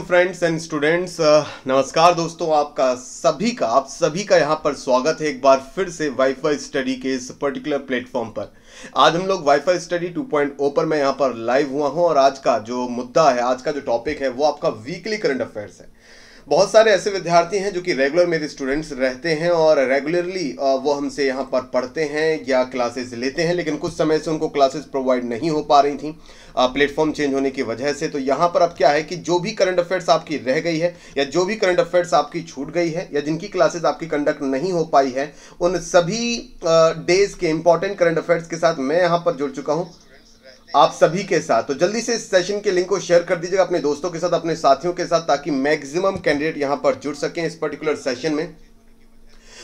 Friends and students नमस्कार दोस्तों आपका सभी का आप सभी का यहाँ पर स्वागत है एक बार फिर से वाईफाई स्टडी के इस पर्टिकुलर प्लेटफॉर्म पर आज हम लोग वाईफाई स्टडी 2.0 पर मैं यहाँ पर लाइव हुआ हूँ और आज का जो मुद्दा है आज का जो टॉपिक है वो आपका वीकली करंट अफेयर्स है बहुत सारे ऐसे विद्यार्थी हैं जो कि रेगुलर मेरे स्टूडेंट्स रहते हैं और रेगुलरली वो हमसे यहाँ पर पढ़ते हैं या क्लासेस लेते हैं लेकिन कुछ समय से उनको क्लासेस प्रोवाइड नहीं हो पा रही थी प्लेटफॉर्म चेंज होने की वजह से तो यहाँ पर अब क्या है कि जो भी करंट अफेयर्स आपकी रह गई है या जो भी करंट अफेयर्स आपकी छूट गई है या जिनकी क्लासेज आपकी कंडक्ट नहीं हो पाई है उन सभी डेज के इंपॉर्टेंट करंट अफेयर्स के साथ मैं यहाँ पर जुड़ चुका हूँ आप सभी के साथ तो जल्दी से इस सेशन के लिंक को शेयर कर दीजिएगा अपने दोस्तों के साथ अपने साथियों के साथ ताकि मैक्सिमम कैंडिडेट यहां पर जुड़ सकें इस पर्टिकुलर सेशन में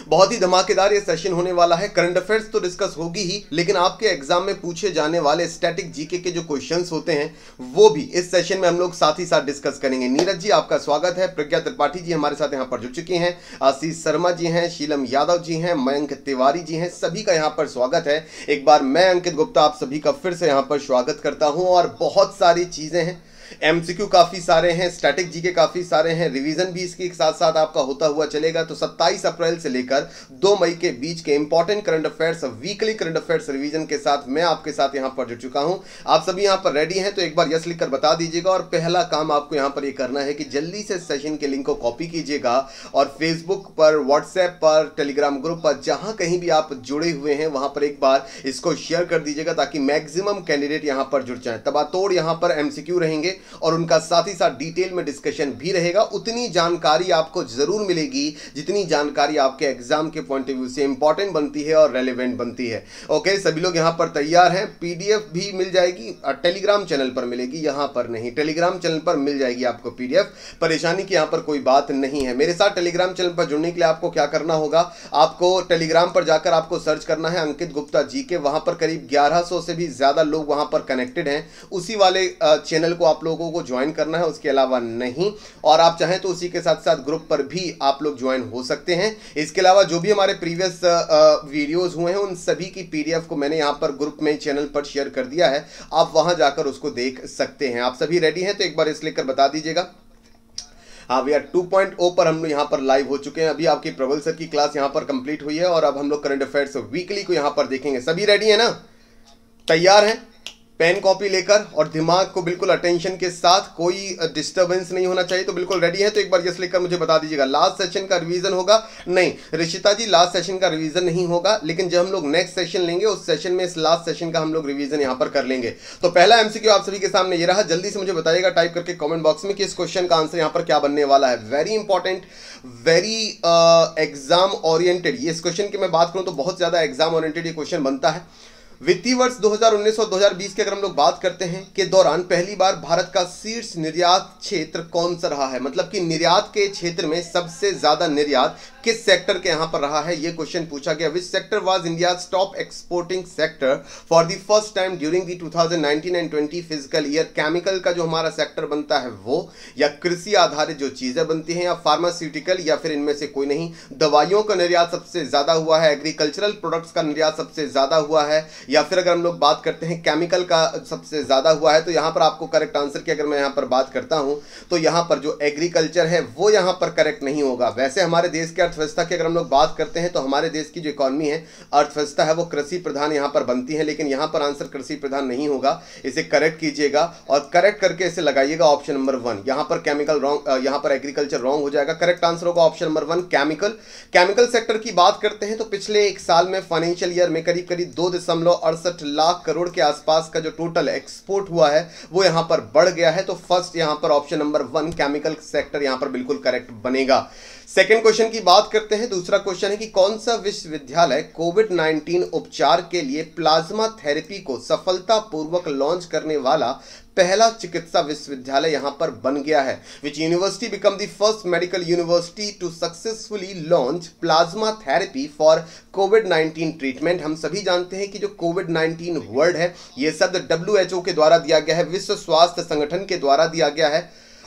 बहुत ही धमाकेदार ये सेशन होने वाला है करंट अफेयर्स तो डिस्कस होगी ही लेकिन आपके एग्जाम में पूछे जाने वाले स्टैटिक जीके के जो क्वेश्चंस होते हैं वो भी इस सेशन में हम लोग साथ ही साथ डिस्कस करेंगे नीरज जी आपका स्वागत है प्रज्ञा त्रिपाठी जी हमारे साथ यहाँ पर जुड़ चुके हैं आशीष शर्मा जी हैं शीलम यादव जी हैं मयंक तिवारी जी हैं सभी का यहाँ पर स्वागत है एक बार मैं अंकित गुप्ता आप सभी का फिर से यहाँ पर स्वागत करता हूँ और बहुत सारी चीज़ें हैं एमसीक्यू काफ़ी सारे हैं स्टैटिक जी के काफ़ी सारे हैं रिवीजन भी इसके साथ साथ आपका होता हुआ चलेगा तो 27 अप्रैल से लेकर 2 मई के बीच के important current affairs weekly current affairs revision के साथ मैं आपके साथ यहां पर जुड़ चुका हूं आप सभी यहां पर रेडी हैं तो एक बार यस लिखकर बता दीजिएगा और पहला काम आपको यहाँ पर ये यह करना है कि जल्दी से सेशन के लिंक को कॉपी कीजिएगा और फेसबुक पर व्हाट्सएप पर टेलीग्राम ग्रुप पर जहाँ कहीं भी आप जुड़े हुए हैं वहाँ पर एक बार इसको शेयर कर दीजिएगा ताकि मैक्सिमम कैंडिडेट यहाँ पर जुड़ जाए तबातोड़ यहाँ पर एमसीक्यू रहेंगे और उनका साथ ही साथ डिटेल में डिस्कशन भी रहेगा उतनी जानकारी आपको जरूर मिलेगी जितनी जानकारी आपके एग्जाम के पॉइंट ऑफ व्यू से इंपॉर्टेंट बनती है और रेलिवेंट बनती है ओके सभी लोग यहां पर तैयार हैं पीडीएफ भी मिल जाएगी टेलीग्राम चैनल पर मिलेगी यहां पर नहीं टेलीग्राम चैनल पर मिल जाएगी आपको पीडीएफ परेशानी की यहां पर कोई बात नहीं है मेरे साथ टेलीग्राम चैनल पर जुड़ने के लिए आपको क्या करना होगा आपको टेलीग्राम पर जाकर आपको सर्च करना है अंकित गुप्ता जी के वहां पर करीब 1100 से भी ज़्यादा लोग वहां पर कनेक्टेड हैं उसी वाले चैनल को आप लोग लोगों को ज्वाइन करना है उसके अलावा नहीं और आप चाहें तो उसी के साथ साथ ग्रुप पर भी आप लोग ज्वाइन हो सकते हैं इसके अलावा जो भी हमारे प्रीवियस वीडियोज हुए हैं उन सभी की पी को मैंने यहाँ पर ग्रुप में चैनल पर शेयर कर दिया है आप वहाँ जाकर उसको देख सकते हैं आप सभी रेडी हैं तो एक बार इस लेकर बता दीजिएगा हाँ भैया टू पॉइंट ओ पर हम लोग यहाँ पर लाइव हो चुके हैं अभी आपकी प्रबल सर की क्लास यहाँ पर कंप्लीट हुई है और अब हम लोग करंट अफेयर्स वीकली को यहाँ पर देखेंगे सभी रेडी है ना तैयार हैं पेन कॉपी लेकर और दिमाग को बिल्कुल अटेंशन के साथ कोई डिस्टर्बेंस नहीं होना चाहिए तो बिल्कुल रेडी है तो एक बार यस लिखकर मुझे बता दीजिएगा लास्ट सेशन का रिवीजन होगा नहीं रिशिता जी लास्ट सेशन का रिवीजन नहीं होगा लेकिन जब हम लोग नेक्स्ट सेशन लेंगे उस सेशन में इस लास्ट सेशन का हम लोग रिविजन यहां पर कर लेंगे तो पहला एमसीक्यू आप सभी के सामने ये रहा जल्दी से मुझे बताइएगा टाइप करके कॉमेंट बॉक्स में कि इस क्वेश्चन का आंसर यहां पर क्या बनने वाला है very important very exam oriented इस क्वेश्चन की मैं बात करूं तो बहुत ज्यादा एग्जाम ओरिएंटेड ये क्वेश्चन बनता है वित्तीय वर्ष 2019 और 2020 की अगर हम लोग बात करते हैं के दौरान पहली बार भारत का शीर्ष निर्यात क्षेत्र कौन सा रहा है मतलब कि निर्यात के क्षेत्र में सबसे ज़्यादा निर्यात किस सेक्टर के यहां पर रहा है यह क्वेश्चन पूछा गया which sector was India top exporting sector for the first time during the 2019 and 20 physical year chemical का जो हमारा सेक्टर बनता है वो या कृषि आधारित जो चीजें बनती हैं या फार्मास्यूटिकल या फिर इनमें से कोई नहीं दवाइयों का निर्यात सबसे ज्यादा हुआ है एग्रीकल्चरल प्रोडक्ट्स का निर्यात सबसे ज्यादा हुआ है या फिर अगर हम लोग बात करते हैं केमिकल का सबसे ज्यादा हुआ है तो यहां पर आपको करेक्ट आंसर की अगर मैं यहां पर बात करता हूं तो यहां पर जो एग्रीकल्चर है वो यहां पर करेक्ट नहीं होगा वैसे हमारे देश के अर्थव्यवस्था की अगर हम लोग बात करते हैं तो हमारे देश की जो इकोनॉमी है अर्थव्यवस्था है वो कृषि प्रधान यहाँ पर बनती है लेकिन यहाँ पर आंसर कृषि प्रधान नहीं होगा इसे करेक्ट कीजिएगा और करेक्ट करके इसे लगाइएगा ऑप्शन नंबर वन यहाँ पर केमिकल रॉन्ग यहाँ पर एग्रीकल्चर रॉन्ग हो जाएगा करेक्ट आंसर होगा option number one chemical chemical sector की बात करते हैं तो पिछले एक साल में फाइनेंशियल ईयर में करीब करीब दो दशमलव अड़सठ लाख करोड़ के आसपास का जो टोटल एक्सपोर्ट हुआ है वो यहां पर बढ़ गया है तो फर्स्ट यहां पर option number one chemical sector यहां पर बिल्कुल करेक्ट बनेगा सेकेंड क्वेश्चन की बात करते हैं दूसरा क्वेश्चन है कि कौन सा विश्वविद्यालय कोविड 19 उपचार के लिए प्लाज्मा थेरेपी को सफलतापूर्वक लॉन्च करने वाला पहला चिकित्सा विश्वविद्यालय यहां पर बन गया है which university become the first medical university to successfully launch plasma therapy for covid 19 treatment हम सभी जानते हैं कि जो कोविड 19 वर्ड है यह शब्द डब्ल्यू के द्वारा दिया गया है विश्व स्वास्थ्य संगठन के द्वारा दिया गया है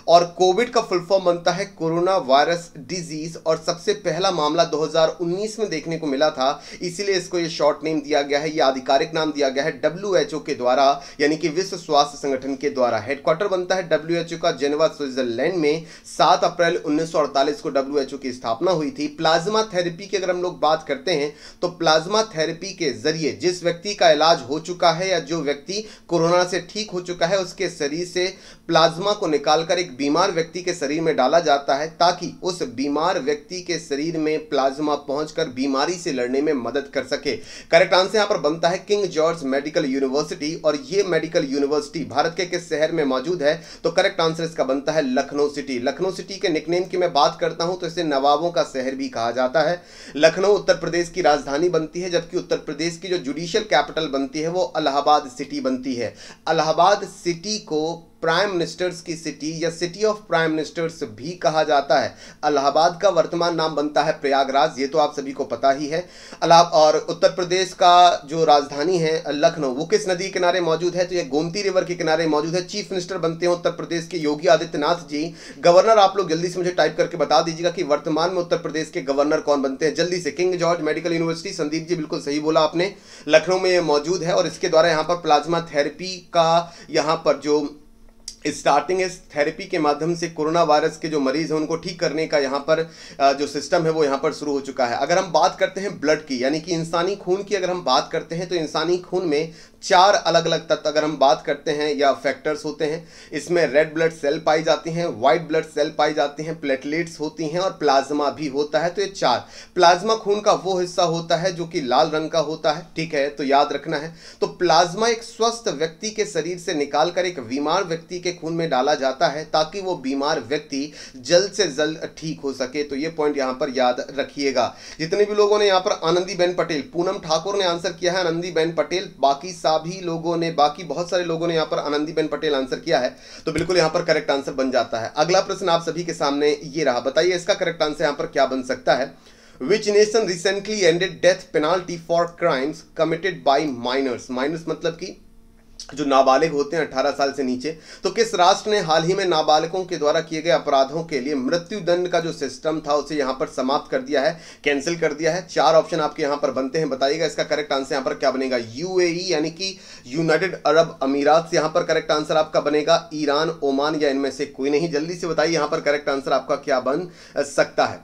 और कोविड का फुल फॉर्म बनता है कोरोना वायरस डिजीज और सबसे पहला मामला 2019 में देखने को मिला था इसीलिए इसको ये शॉर्ट नेम दिया गया है ये आधिकारिक नाम दिया गया है डब्ल्यू के द्वारा यानी कि विश्व स्वास्थ्य संगठन के द्वारा हेडक्वार्टर बनता है डब्ल्यू का जेनेवा स्विट्जरलैंड में सात अप्रैल उन्नीस को डब्ल्यू की स्थापना हुई थी प्लाज्मा थेरेपी की अगर हम लोग बात करते हैं तो प्लाज्मा थेरेपी के जरिए जिस व्यक्ति का इलाज हो चुका है या जो व्यक्ति कोरोना से ठीक हो चुका है उसके शरीर से प्लाज्मा को निकालकर एक बीमार व्यक्ति के शरीर में डाला जाता है ताकि उस बीमार व्यक्ति के शरीर में प्लाज्मा पहुंचकर बीमारी से लड़ने में मदद कर सके करेक्ट आंसर यहां पर बनता है किंग जॉर्ज मेडिकल यूनिवर्सिटी और ये मेडिकल यूनिवर्सिटी भारत के किस शहर में मौजूद है तो करेक्ट आंसर इसका बनता है लखनऊ सिटी लखनऊ सिटी के निकनेम की मैं बात करता हूं तो इसे नवाबों का शहर भी कहा जाता है लखनऊ उत्तर प्रदेश की राजधानी बनती है जबकि उत्तर प्रदेश की जो जुडिशियल कैपिटल बनती है वो अलाहाबाद सिटी बनती है अलाहाबाद सिटी को प्राइम मिनिस्टर्स की सिटी या सिटी ऑफ प्राइम मिनिस्टर्स भी कहा जाता है अलाहाबाद का वर्तमान नाम बनता है प्रयागराज ये तो आप सभी को पता ही है और उत्तर प्रदेश का जो राजधानी है लखनऊ वो किस नदी किनारे मौजूद है तो ये गोमती रिवर के किनारे मौजूद है चीफ मिनिस्टर बनते हैं उत्तर प्रदेश के योगी आदित्यनाथ जी गवर्नर आप लोग जल्दी से मुझे टाइप करके बता दीजिएगा कि वर्तमान में उत्तर प्रदेश के गवर्नर कौन बनते हैं जल्दी से king George medical university Sandeep ji बिल्कुल सही बोला आपने लखनऊ में ये मौजूद है और इसके द्वारा यहाँ पर प्लाज्मा थेरेपी का यहाँ पर जो स्टार्टिंग इस थेरेपी के माध्यम से कोरोना वायरस के जो मरीज हैं उनको ठीक करने का यहाँ पर जो सिस्टम है वो यहाँ पर शुरू हो चुका है अगर हम बात करते हैं ब्लड की यानी कि इंसानी खून की अगर हम बात करते हैं तो इंसानी खून में चार अलग अलग तत्व अगर हम बात करते हैं या फैक्टर्स होते हैं इसमें रेड ब्लड सेल पाई जाती हैं व्हाइट ब्लड सेल पाई जाती हैं प्लेटलेट्स होती हैं और प्लाज्मा भी होता है तो ये चार प्लाज्मा खून का वो हिस्सा होता है जो कि लाल रंग का होता है ठीक है तो याद रखना है तो प्लाज्मा एक स्वस्थ व्यक्ति के शरीर से कर एक बीमार व्यक्ति के खून में डाला जाता है ताकि वो बीमार व्यक्ति जल्द से जल्द ठीक हो सके तो ये पॉइंट यहाँ पर याद रखिएगा जितने भी लोगों ने यहाँ पर आनंदी पटेल पूनम ठाकुर ने आंसर किया है आनंदी बेन पटेल बाकी सभी लोगों ने बाकी बहुत सारे लोगों ने यहाँ पर आनंदीबेन पटेल आंसर किया है तो बिल्कुल यहाँ पर करेक्ट आंसर बन जाता है अगला प्रश्न आप सभी के सामने ये रहा बताइए इसका करेक्ट आंसर यहाँ पर क्या बन सकता है which nation recently ended death penalty for crimes committed by minors minors मतलब कि जो नाबालिग होते हैं अठारह साल से नीचे तो किस राष्ट्र ने हाल ही में नाबालिगों के द्वारा किए गए अपराधों के लिए मृत्यु दंड का जो सिस्टम था उसे यहां पर समाप्त कर दिया है कैंसिल कर दिया है चार ऑप्शन आपके यहां पर बनते हैं बताइएगा इसका करेक्ट आंसर यहां पर क्या बनेगा यूएई e, यानी कि यूनाइटेड अरब अमीरात यहां पर करेक्ट आंसर आपका बनेगा ईरान ओमान या इनमें से कोई नहीं जल्दी से बताइए यहां पर करेक्ट आंसर आपका क्या बन सकता है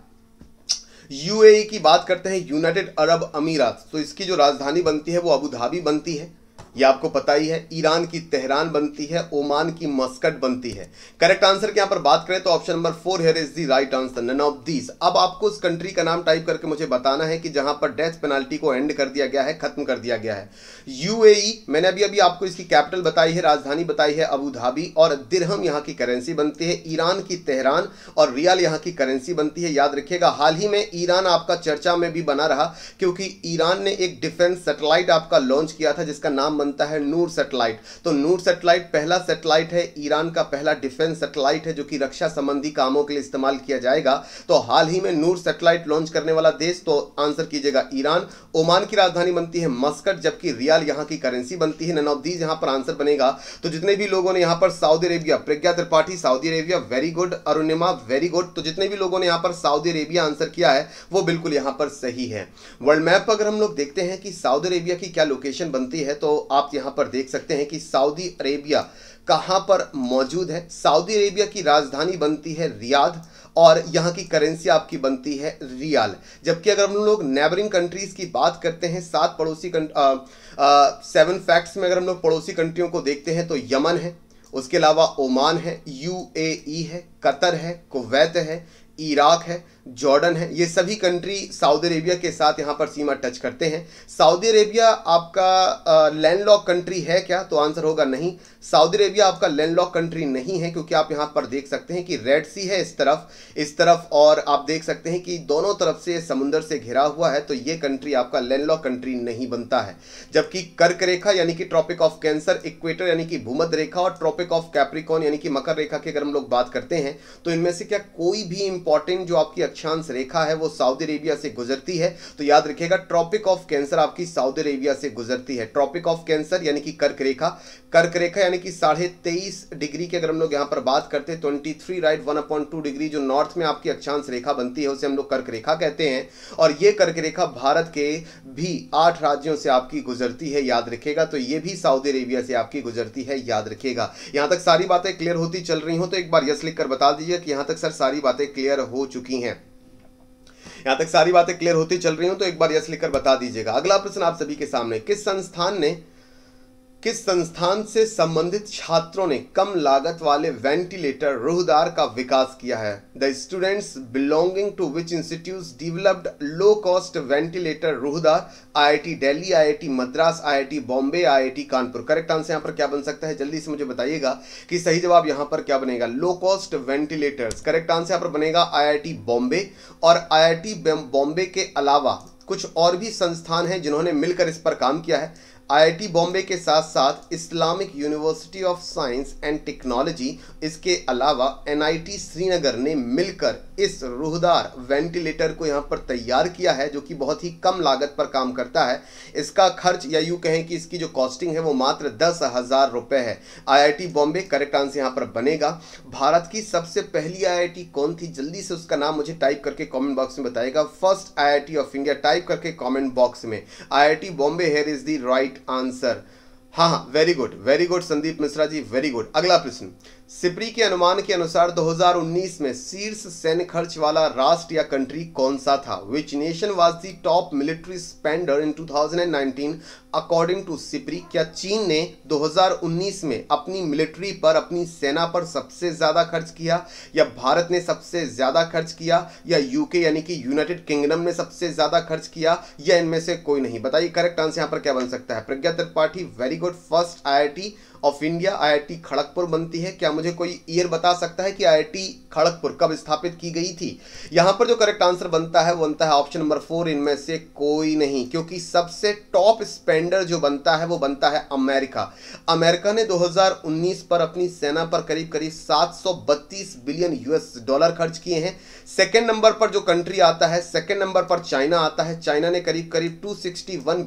यूएई e की बात करते हैं यूनाइटेड अरब अमीरात तो इसकी जो राजधानी बनती है वो अबू धाबी बनती है ये आपको पता ही है ईरान की तेहरान बनती है ओमान की मस्कट बनती है करेक्ट आंसर की यहां पर बात करें तो option number four here is the right answer none of these अब आपको उस कंट्री का नाम टाइप करके मुझे बताना है कि जहां पर डेथ पेनाल्टी को एंड कर दिया गया है खत्म कर दिया गया है यूएई e, मैंने अभी अभी आपको इसकी कैपिटल बताई है राजधानी बताई है अबू धाबी और दिरहम यहां की करेंसी बनती है ईरान की तेहरान और रियाल यहां की करेंसी बनती है याद रखिएगा हाल ही में ईरान आपका चर्चा में भी बना रहा क्योंकि ईरान ने एक डिफेंस सेटेलाइट आपका लॉन्च किया था जिसका नाम बनता है नूर सेटेलाइट तो नूर सेटेलाइट पहला सेटेलाइट है ईरान का पहला डिफेंस सेटेलाइट है जो कि रक्षा संबंधी कामों के लिए इस्तेमाल किया जाएगा तो हाल ही में नूर सेटेलाइट लॉन्च करने वाला देश तो आंसर कीजिएगा ईरान ओमान की राजधानी बनती है मस्कट जबकि रियाल यहां की करेंसी बनती है नन ऑफ दीज यहाँ पर आंसर बनेगा तो जितने भी लोगों ने यहां पर Saudi Arabia Pragya Tripathi Saudi Arabia very good Arunima very good तो जितने भी लोगों ने यहां पर सऊदी अरेबिया आंसर किया है वो बिल्कुल यहां पर सही है वर्ल्ड मैप अगर हम लोग देखते हैं कि सऊदी अरेबिया की क्या लोकेशन बनती है तो आप यहां पर देख सकते हैं कि सऊदी अरेबिया कहां पर मौजूद है सऊदी अरेबिया की राजधानी बनती है रियाद और यहाँ की करेंसी आपकी बनती है रियाल जबकि अगर हम लोग नेबरिंग कंट्रीज़ की बात करते हैं सात पड़ोसी सेवन फैक्ट्स में अगर हम लोग पड़ोसी कंट्रियों को देखते हैं तो यमन है उसके अलावा ओमान है यूएई है कतर है कुवैत है इराक है जॉर्डन है ये सभी कंट्री सऊदी अरेबिया के साथ यहाँ पर सीमा टच करते हैं सऊदी अरेबिया आपका लैंड लॉक कंट्री है क्या तो आंसर होगा नहीं सऊदी अरेबिया आपका लैंड लॉक कंट्री नहीं है क्योंकि आप यहाँ पर देख सकते हैं कि रेड सी है इस तरफ इस तरफ और आप देख सकते हैं कि दोनों तरफ से समुंदर से घिरा हुआ है तो ये कंट्री आपका लैंड लॉक कंट्री नहीं बनता है जबकि कर्क रेखा यानी कि ट्रॉपिक ऑफ कैंसर इक्वेटर यानी कि भूमध रेखा और ट्रॉपिक ऑफ कैप्रिकॉन यानी कि मकर रेखा की अगर हम लोग बात करते हैं तो इनमें से क्या कोई भी इंपॉर्टेंट जो आपकी अक्षांश रेखा है वो सऊदी अरेबिया से गुजरती है तो याद रखिएगा ट्रॉपिक ऑफ कैंसर आपकी सऊदी अरेबिया से गुजरती है ट्रॉपिक ऑफ कैंसर यानी कि कर्क रेखा कर्क रेखा यानी कि साढ़े तेईस डिग्री की अगर हम लोग यहाँ पर बात करते हैं twenty three right one appoint two degree जो नॉर्थ में आपकी अक्षांश रेखा बनती है उसे हम लोग कर्क रेखा कहते हैं और ये कर्क रेखा भारत के भी आठ राज्यों से आपकी गुजरती है याद रखेगा तो ये भी सऊदी अरेबिया से आपकी गुजरती है याद रखेगा यहाँ तक सारी बातें क्लियर होती चल रही हो तो एक बार यस लिख बता दीजिए कि यहाँ तक सर सारी बातें क्लियर हो चुकी हैं यहां तक सारी बातें क्लियर होती चल रही हूं तो एक बार यस लिखकर बता दीजिएगा अगला प्रश्न आप सभी के सामने किस संस्थान ने किस संस्थान से संबंधित छात्रों ने कम लागत वाले वेंटिलेटर रोहदार का विकास किया है the students belonging to which institute developed low cost ventilator रोहदार IIT Delhi IIT Madras IIT Bombay IIT Kanpur correct answer यहाँ पर क्या बन सकता है जल्दी से मुझे बताइएगा कि सही जवाब यहाँ पर क्या बनेगा low cost ventilators correct answer यहाँ पर बनेगा आई बॉम्बे और आई बॉम्बे के अलावा कुछ और भी संस्थान हैं जिन्होंने मिलकर इस पर काम किया है आईआईटी बॉम्बे के साथ साथ Islamic university of science and technology इसके अलावा एनआईटी श्रीनगर ने मिलकर इस रूहदार वेंटिलेटर को यहाँ पर तैयार किया है जो कि बहुत ही कम लागत पर काम करता है इसका खर्च या यूँ कहें कि इसकी जो कॉस्टिंग है वो मात्र दस हज़ार रुपये है आईआईटी बॉम्बे करेक्ट आंसर यहाँ पर बनेगा भारत की सबसे पहली आईआईटी कौन थी जल्दी से उसका नाम मुझे टाइप करके कॉमेंट बॉक्स में बताएगा first I of India type करके कॉमेंट बॉक्स में I Bombay here is the right answer हाँ हाँ very good very good Sandeep Mishra ji very good अगला प्रश्न सिपरी के अनुमान के अनुसार 2019 में शीर्ष सैन्य खर्च वाला राष्ट्र या कंट्री कौन सा था which nation was the top military spender in 2019 according to SIPRI क्या चीन ने 2019 में अपनी मिलिट्री पर अपनी सेना पर सबसे ज़्यादा खर्च किया या भारत ने सबसे ज़्यादा खर्च किया या यूके यानी कि यूनाइटेड किंगडम ने सबसे ज़्यादा खर्च किया या इनमें से कोई नहीं बताइए करेक्ट आंसर यहाँ पर क्या बन सकता है Pragya Tripathi very good first I of India IIT Kharagpur बनती है क्या मुझे कोई ईयर बता सकता है कि आईआईटी खड़गपुर कब स्थापित की गई थी यहां पर जो करेक्ट आंसर बनता है वो बनता है ऑप्शन नंबर फोर इनमें से कोई नहीं क्योंकि सबसे टॉप स्पेंडर जो बनता है वो बनता है अमेरिका अमेरिका ने 2019 पर अपनी सेना पर करीब करीब सात बिलियन यूएस डॉलर खर्च किए हैं सेकेंड नंबर पर जो कंट्री आता है सेकेंड नंबर पर चाइना आता है चाइना ने करीब करीब टू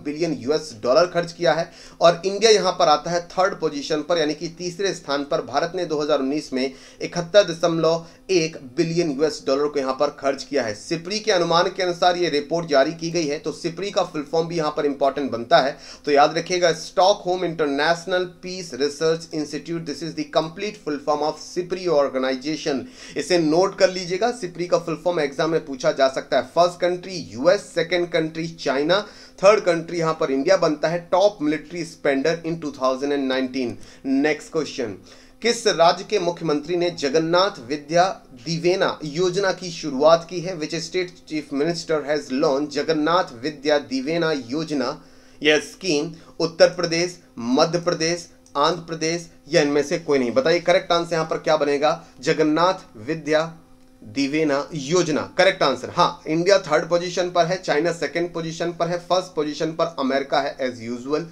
बिलियन यूएस डॉलर खर्च किया है और इंडिया यहां पर आता है थर्ड पोजिशन पोजीशन पर यानी कि तीसरे स्थान पर भारत ने 2019 में इकहत्तर दशमलव एक बिलियन यूएस डॉलर को यहां पर खर्च किया है सिपरी के अनुमान के अनुसार ये रिपोर्ट जारी की गई है तो सिपरी का फुल फॉर्म भी यहां पर इंपॉर्टेंट बनता है तो याद रखिएगा Stockholm international peace research institute this is the complete full form of SIPRI organisation इसे नोट कर लीजिएगा सिपरी का फुल फॉर्म एग्जाम में पूछा जा सकता है first country US second country China third country यहां पर इंडिया बनता है top military spender in 2019 next question किस राज्य के मुख्यमंत्री ने जगन्नाथ विद्या दिवेना योजना की शुरुआत की है which state chief minister has launch Jagannath Vidya Divena योजना यह स्कीम उत्तर प्रदेश मध्य प्रदेश आंध्र प्रदेश या इनमें से कोई नहीं बताइए करेक्ट आंसर यहां पर क्या बनेगा जगन्नाथ विद्या दिवेना योजना करेक्ट आंसर हाँ इंडिया थर्ड पोजीशन पर है चाइना सेकंड पोजीशन पर है फर्स्ट पोजीशन पर अमेरिका है एज यूजुअल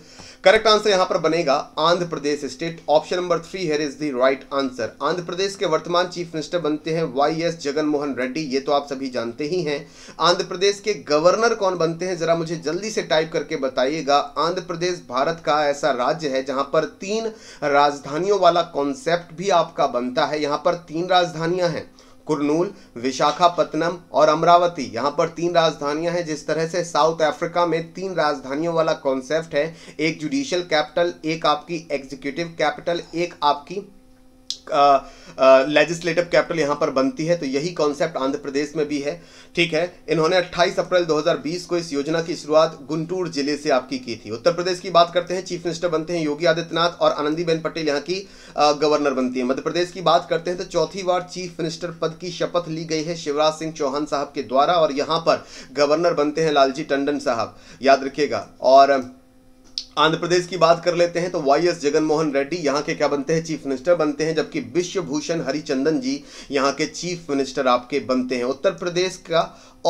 करेक्ट आंसर यहां पर बनेगा Andhra Pradesh state option number three here is the right answer Andhra Pradesh के वर्तमान चीफ मिनिस्टर बनते हैं वाई एस जगनमोहन रेड्डी ये तो आप सभी जानते ही हैं आंध्र प्रदेश के गवर्नर कौन बनते हैं जरा मुझे जल्दी से टाइप करके बताइएगा आंध्र प्रदेश भारत का ऐसा राज्य है जहां पर तीन राजधानियों वाला कॉन्सेप्ट भी आपका बनता है यहां पर तीन राजधानियां हैं कुरनूल विशाखापत्तनम और अमरावती यहाँ पर तीन राजधानियां हैं जिस तरह से साउथ अफ्रीका में तीन राजधानियों वाला कॉन्सेप्ट है एक जुडिशियल कैपिटल एक आपकी एग्जीक्यूटिव कैपिटल एक आपकी लेजिस्लेटिव कैपिटल यहाँ पर बनती है तो यही कॉन्सेप्ट आंध्र प्रदेश में भी है ठीक है इन्होंने 28 अप्रैल 2020 को इस योजना की शुरुआत गुंटूर जिले से आपकी की थी उत्तर प्रदेश की बात करते हैं चीफ मिनिस्टर बनते हैं योगी आदित्यनाथ और आनंदीबेन पटेल यहाँ की गवर्नर बनती है मध्य प्रदेश की बात करते हैं तो चौथी बार चीफ मिनिस्टर पद की शपथ ली गई है शिवराज सिंह चौहान साहब के द्वारा और यहाँ पर गवर्नर बनते हैं लालजी टंडन साहब याद रखिएगा और आंध्र प्रदेश की बात कर लेते हैं तो वाई एस जगनमोहन रेड्डी यहाँ के क्या बनते हैं चीफ मिनिस्टर बनते हैं जबकि विश्वभूषण हरिचंदन जी यहाँ के चीफ मिनिस्टर आपके बनते हैं उत्तर प्रदेश का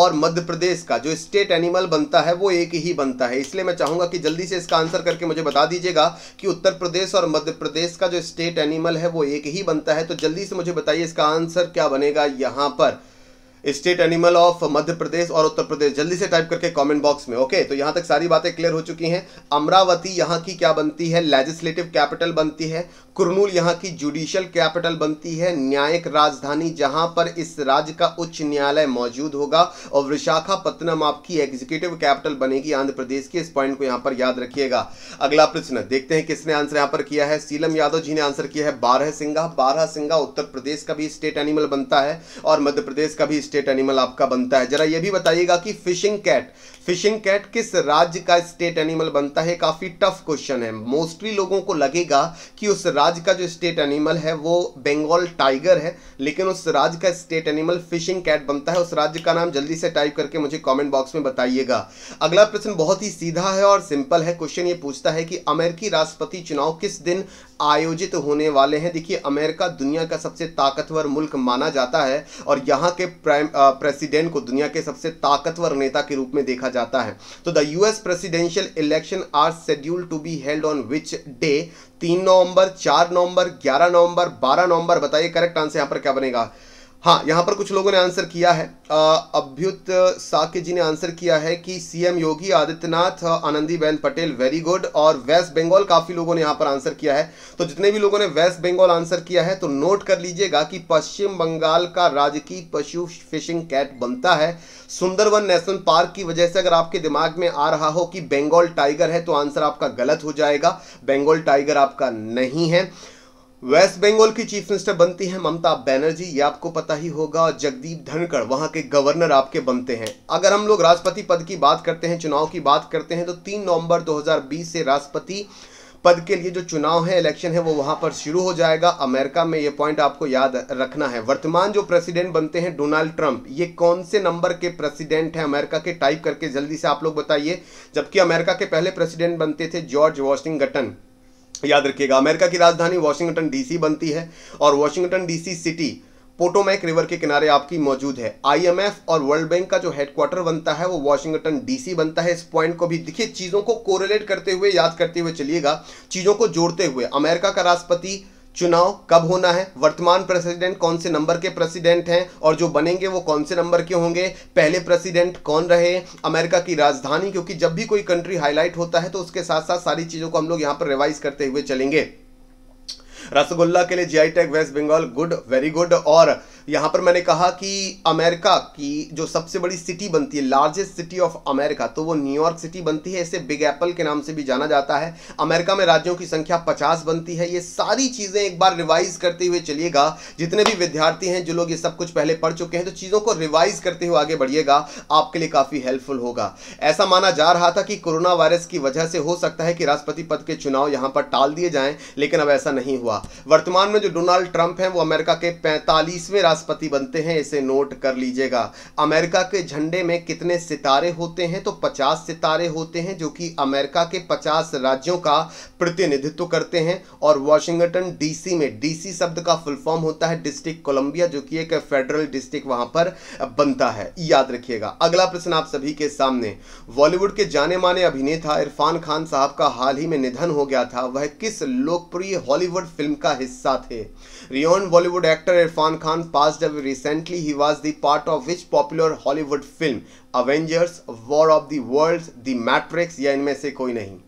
और मध्य प्रदेश का जो स्टेट एनिमल बनता है वो एक ही बनता है इसलिए मैं चाहूंगा कि जल्दी से इसका आंसर करके मुझे बता दीजिएगा कि उत्तर प्रदेश और मध्य प्रदेश का जो स्टेट एनिमल है वो एक ही बनता है तो जल्दी से मुझे बताइए इसका आंसर क्या बनेगा यहाँ पर state animal of Madhya Pradesh और उत्तर प्रदेश जल्दी से टाइप करके कमेंट बॉक्स में ओके तो यहां तक सारी बातें क्लियर हो चुकी हैं अमरावती यहाँ की क्या बनती है लेजिस्लेटिव कैपिटल बनती है कुरनूल यहाँ की जुडिशियल कैपिटल बनती है न्यायिक राजधानी जहां पर इस राज्य का उच्च न्यायालय मौजूद होगा और विशाखापत्तनम आपकी एग्जीक्यूटिव कैपिटल बनेगी आंध्र प्रदेश की इस पॉइंट को यहाँ पर याद रखिएगा अगला प्रश्न देखते हैं किसने आंसर यहाँ पर किया है सीलम यादव जी ने आंसर किया है बारह सिंगा बारह सिंगा उत्तर प्रदेश का भी स्टेट एनिमल बनता है और मध्य प्रदेश का भी स्टेट एनिमल आपका बनता है जरा यह भी बताइएगा कि फिशिंग कैट फिशिंग कैट किस राज्य का स्टेट एनिमल बनता है काफ़ी टफ क्वेश्चन है मोस्टली लोगों को लगेगा कि उस राज्य का जो स्टेट एनिमल है वो बंगाल टाइगर है लेकिन उस राज्य का स्टेट एनिमल फिशिंग कैट बनता है उस राज्य का नाम जल्दी से टाइप करके मुझे कॉमेंट बॉक्स में बताइएगा अगला प्रश्न बहुत ही सीधा है और सिंपल है क्वेश्चन ये पूछता है कि अमेरिकी राष्ट्रपति चुनाव किस दिन आयोजित होने वाले हैं देखिए अमेरिका दुनिया का सबसे ताकतवर मुल्क माना जाता है और यहाँ के प्रेसिडेंट को दुनिया के सबसे ताकतवर नेता के रूप में देखा जाता है तो the US presidential election are schedule to be held on which day तीन नवंबर चार नवंबर ग्यारह नवंबर बारह नवंबर बताइए करेक्ट आंसर यहाँ पर क्या बनेगा हाँ यहाँ पर कुछ लोगों ने आंसर किया है अभ्युत साके जी ने आंसर किया है कि CM Yogi Adityanath Anandiben Patel very good और वेस्ट बंगाल काफ़ी लोगों ने यहाँ पर आंसर किया है तो जितने भी लोगों ने वेस्ट बंगाल आंसर किया है तो नोट कर लीजिएगा कि पश्चिम बंगाल का राजकीय पशु फिशिंग कैट बनता है सुंदरवन नेशनल पार्क की वजह से अगर आपके दिमाग में आ रहा हो कि बेंगाल टाइगर है तो आंसर आपका गलत हो जाएगा बेंगाल टाइगर आपका नहीं है वेस्ट बंगाल की चीफ मिनिस्टर बनती हैं ममता बनर्जी ये आपको पता ही होगा और जगदीप धनखड़ वहां के गवर्नर आपके बनते हैं अगर हम लोग राष्ट्रपति पद की बात करते हैं चुनाव की बात करते हैं तो 3 नवंबर 2020 से राष्ट्रपति पद के लिए जो चुनाव है इलेक्शन है वो वहां पर शुरू हो जाएगा अमेरिका में ये पॉइंट आपको याद रखना है वर्तमान जो प्रेसिडेंट बनते हैं डोनाल्ड ट्रंप ये कौन से नंबर के प्रेसिडेंट हैं अमेरिका के टाइप करके जल्दी से आप लोग बताइए जबकि अमेरिका के पहले प्रेसिडेंट बनते थे जॉर्ज वॉशिंगटन याद रखिएगा अमेरिका की राजधानी वॉशिंगटन डीसी बनती है और Washington DC city Potomac river के किनारे आपकी मौजूद है आईएमएफ और वर्ल्ड बैंक का जो हेडक्वार्टर बनता है वो वॉशिंगटन डीसी बनता है इस पॉइंट को भी देखिए चीज़ों को कोरिलेट करते हुए याद करते हुए चलिएगा चीज़ों को जोड़ते हुए अमेरिका का राष्ट्रपति चुनाव कब होना है वर्तमान प्रेसिडेंट कौन से नंबर के प्रेसिडेंट हैं और जो बनेंगे वो कौन से नंबर के होंगे पहले प्रेसिडेंट कौन रहे अमेरिका की राजधानी क्योंकि जब भी कोई कंट्री हाईलाइट होता है तो उसके साथ साथ सारी चीज़ों को हम लोग यहां पर रिवाइज करते हुए चलेंगे रसगुल्ला के लिए GI tag West Bengal good very good और यहाँ पर मैंने कहा कि अमेरिका की जो सबसे बड़ी सिटी बनती है लार्जेस्ट सिटी ऑफ अमेरिका तो वो न्यूयॉर्क सिटी बनती है इसे बिग एप्पल के नाम से भी जाना जाता है अमेरिका में राज्यों की संख्या पचास बनती है ये सारी चीज़ें एक बार रिवाइज करते हुए चलिएगा जितने भी विद्यार्थी हैं जो लोग ये सब कुछ पहले पढ़ चुके हैं तो चीज़ों को रिवाइज करते हुए आगे बढ़िएगा आपके लिए काफ़ी हेल्पफुल होगा ऐसा माना जा रहा था कि कोरोना वायरस की वजह से हो सकता है कि राष्ट्रपति पद के चुनाव यहाँ पर टाल दिए जाएं लेकिन अब ऐसा नहीं हुआ वर्तमान में जो डोनाल्ड ट्रंप हैं वो अमेरिका के पैंतालीसवें राष्ट्रपति बनते हैं इसे नोट कर लीजिएगा अमेरिका के झंडे में कितने सितारे होते हैं तो 50 सितारे होते हैं जो कि अमेरिका के 50 राज्यों का प्रतिनिधित्व करते हैं और वॉशिंगटन डीसी में डीसी शब्द का फुल फॉर्म होता है डिस्ट्रिक्ट कोलंबिया जो कि एक फेडरल डिस्ट्रिक्ट वहां पर बनता है याद रखिएगा अगला प्रश्न आप सभी के सामने बॉलीवुड के जाने माने अभिनेता इरफान खान साहब का हाल ही में निधन हो गया था वह किस लोकप्रिय हॉलीवुड फिल्म का हिस्सा थे रियोन बॉलीवुड एक्टर इरफान खान पास जब रिसेंटली ही was the part of which popular Hollywood film Avengers war of the world the matrix या इनमें से कोई नहीं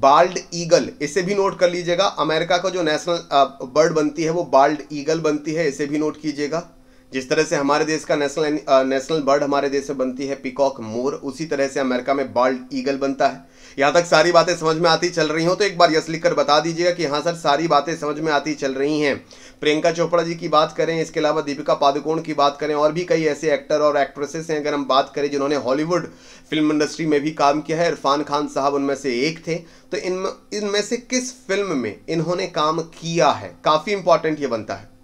बाल्ड ईगल इसे भी नोट कर लीजिएगा अमेरिका का जो नेशनल बर्ड बनती है वो बाल्ड ईगल बनती है इसे भी नोट कीजिएगा जिस तरह से हमारे देश का नेशनल नेशनल बर्ड हमारे देश में बनती है पिकॉक मोर उसी तरह से अमेरिका में बाल्ड ईगल बनता है यहाँ तक सारी बातें समझ में आती चल रही हो तो एक बार यस लिखकर बता दीजिएगा कि हाँ सर सारी बातें समझ में आती चल रही हैं प्रियंका चोपड़ा जी की बात करें इसके अलावा दीपिका पादुकोण की बात करें और भी कई ऐसे एक्टर और एक्ट्रेसेस हैं अगर हम बात करें जिन्होंने हॉलीवुड फिल्म इंडस्ट्री में भी काम किया है इरफान खान साहब उनमें से एक थे तो इन इनमें से किस फिल्म में इन्होंने काम किया है काफ़ी इंपॉर्टेंट ये बनता है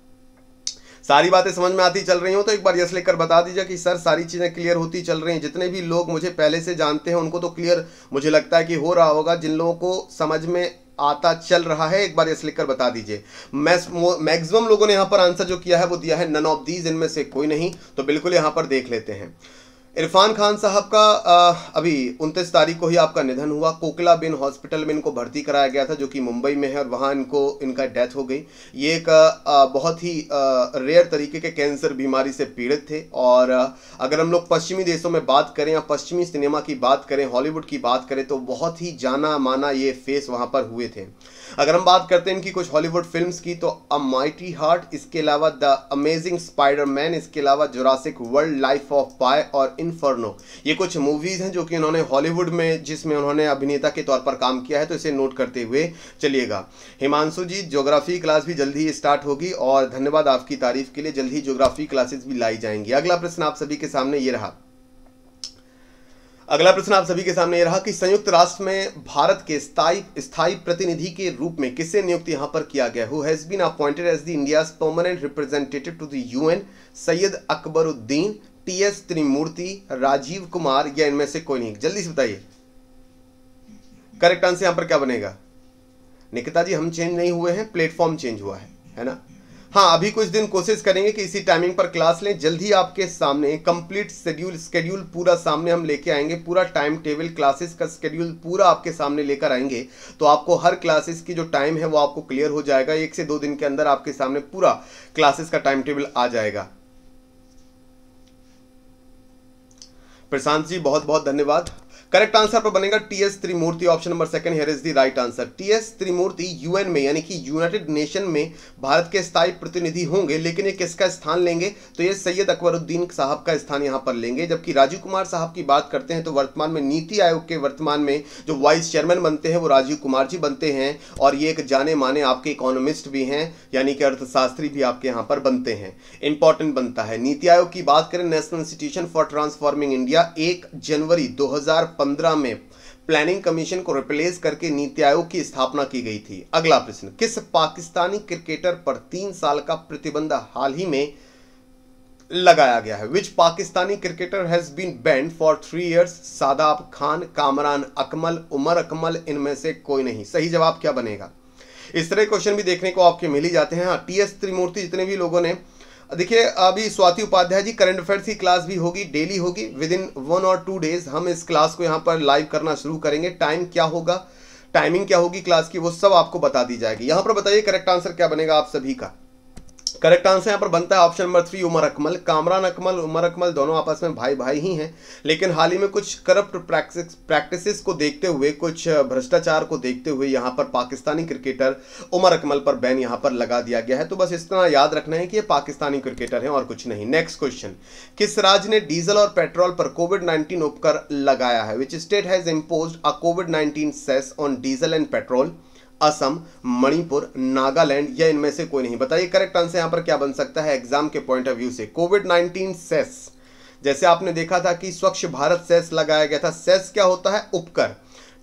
सारी बातें समझ में आती चल रही हो तो एक बार यस लेकर बता दीजिए कि सर सारी चीज़ें क्लियर होती चल रही हैं जितने भी लोग मुझे पहले से जानते हैं उनको तो क्लियर मुझे लगता है कि हो रहा होगा जिन लोगों को समझ में आता चल रहा है एक बार यस लिखकर बता दीजिए मैक्सिमम लोगों ने यहाँ पर आंसर जो किया है वो दिया है नन ऑफ दीज इनमें से कोई नहीं तो बिल्कुल यहां पर देख लेते हैं इरफान खान साहब का आ, अभी उनतीस तारीख को ही आपका निधन हुआ कोकला बिन हॉस्पिटल में इनको भर्ती कराया गया था जो कि मुंबई में है और वहाँ इनको इनका डेथ हो गई ये एक आ, बहुत ही रेयर तरीके के कैंसर बीमारी से पीड़ित थे और अगर हम लोग पश्चिमी देशों में बात करें या पश्चिमी सिनेमा की बात करें हॉलीवुड की बात करें तो बहुत ही जाना माना ये फेस वहाँ पर हुए थे अगर हम बात करते हैं इनकी कुछ हॉलीवुड फिल्म्स की तो अ माइटी हार्ट इसके अलावा द अमेजिंग स्पाइडरमैन इसके अलावा जोरासिक वर्ल्ड लाइफ ऑफ पाए और इनफर्नो ये कुछ मूवीज़ हैं जो कि उन्होंने हॉलीवुड में जिसमें उन्होंने अभिनेता के तौर पर काम किया है तो इसे नोट करते हुए चलिएगा हिमांशु जी ज्योग्राफी क्लास भी जल्द ही स्टार्ट होगी और धन्यवाद आपकी तारीफ के लिए जल्द ही जोग्राफी क्लासेस भी लाई जाएंगी अगला प्रश्न आप सभी के सामने ये रहा अगला प्रश्न आप सभी के सामने ये रहा कि संयुक्त राष्ट्र में भारत के स्थायी स्थायी प्रतिनिधि के रूप में किसे नियुक्त यहां पर किया गया who has been appointed as the India permanent representative to the UN Syed Akbaruddin T S Tirumurti Rajiv Kumar या इनमें से कोई नहीं जल्दी से बताइए करेक्ट आंसर यहां पर क्या बनेगा निकिता जी हम चेंज नहीं हुए हैं प्लेटफॉर्म चेंज हुआ है है ना हाँ अभी कुछ दिन कोशिश करेंगे कि इसी टाइमिंग पर क्लास लें जल्द ही आपके सामने कंप्लीट शेड्यूल स्केड्यूल पूरा सामने हम लेके आएंगे पूरा टाइम टेबल क्लासेस का स्केड्यूल पूरा आपके सामने लेकर आएंगे तो आपको हर क्लासेस की जो टाइम है वो आपको क्लियर हो जाएगा एक से दो दिन के अंदर आपके सामने पूरा क्लासेस का टाइम टेबल आ जाएगा प्रशांत जी बहुत बहुत धन्यवाद करेक्ट आंसर पर बनेगा T S Tirumurti option number second here is the right answer T S Tirumurti UN में यानी कि यूनाइटेड नेशन में भारत के स्थायी प्रतिनिधि होंगे लेकिन ये किसका स्थान लेंगे तो ये सैयद अकबरुद्दीन साहब का स्थान यहां पर लेंगे जबकि राजीव कुमार साहब की बात करते हैं तो वर्तमान में नीति आयोग के वर्तमान में जो वाइस चेयरमैन बनते हैं वो राजीव कुमार जी बनते हैं और ये एक जाने माने आपके इकोनॉमिस्ट भी हैं यानी कि अर्थशास्त्री भी आपके यहाँ पर बनते हैं इंपॉर्टेंट बनता है नीति आयोग की बात करें national institution for transforming India एक जनवरी दो 2015 में प्लानिंग कमीशन को रिप्लेस करके नीति आयोग की स्थापना की गई थी अगला प्रश्न किस पाकिस्तानी क्रिकेटर पर तीन साल का प्रतिबंध हाल ही में लगाया गया है which Pakistani cricketer has been banned for three years Shadab Khan Kamran Akmal Umar Akmal इनमें से कोई नहीं सही जवाब क्या बनेगा इस तरह क्वेश्चन भी देखने को आपके मिल ही जाते हैं हाँ टी एस त्रिमूर्ति जितने भी लोगों ने देखिए अभी स्वाति उपाध्याय जी करंट अफेयर्स की क्लास भी होगी डेली होगी विद इन वन और टू डेज हम इस क्लास को यहाँ पर लाइव करना शुरू करेंगे टाइम क्या होगा टाइमिंग क्या होगी क्लास की वो सब आपको बता दी जाएगी यहाँ पर बताइए करेक्ट आंसर क्या बनेगा आप सभी का करेक्ट आंसर यहाँ पर बनता है option number three Umar Akmal Kamran Akmal Umar Akmal दोनों आपस में भाई भाई ही हैं लेकिन हाल ही में कुछ करप्ट प्रैक्टिस को देखते हुए कुछ भ्रष्टाचार को देखते हुए यहाँ पर पाकिस्तानी क्रिकेटर उमर अकमल पर बैन यहाँ पर लगा दिया गया है तो बस इस तरह याद रखना है कि ये पाकिस्तानी क्रिकेटर है और कुछ नहीं नेक्स्ट क्वेश्चन किस राज्य ने डीजल और पेट्रोल पर कोविड नाइन्टीन उपकर लगाया है which state has impose a covid nineteen cess on diesel and petrol Assam Manipur Nagaland या इनमें से कोई नहीं बताइए करेक्ट आंसर यहां पर क्या बन सकता है एग्जाम के पॉइंट ऑफ व्यू से कोविड नाइनटीन सेस जैसे आपने देखा था कि स्वच्छ भारत सेस लगाया गया था सेस क्या होता है उपकर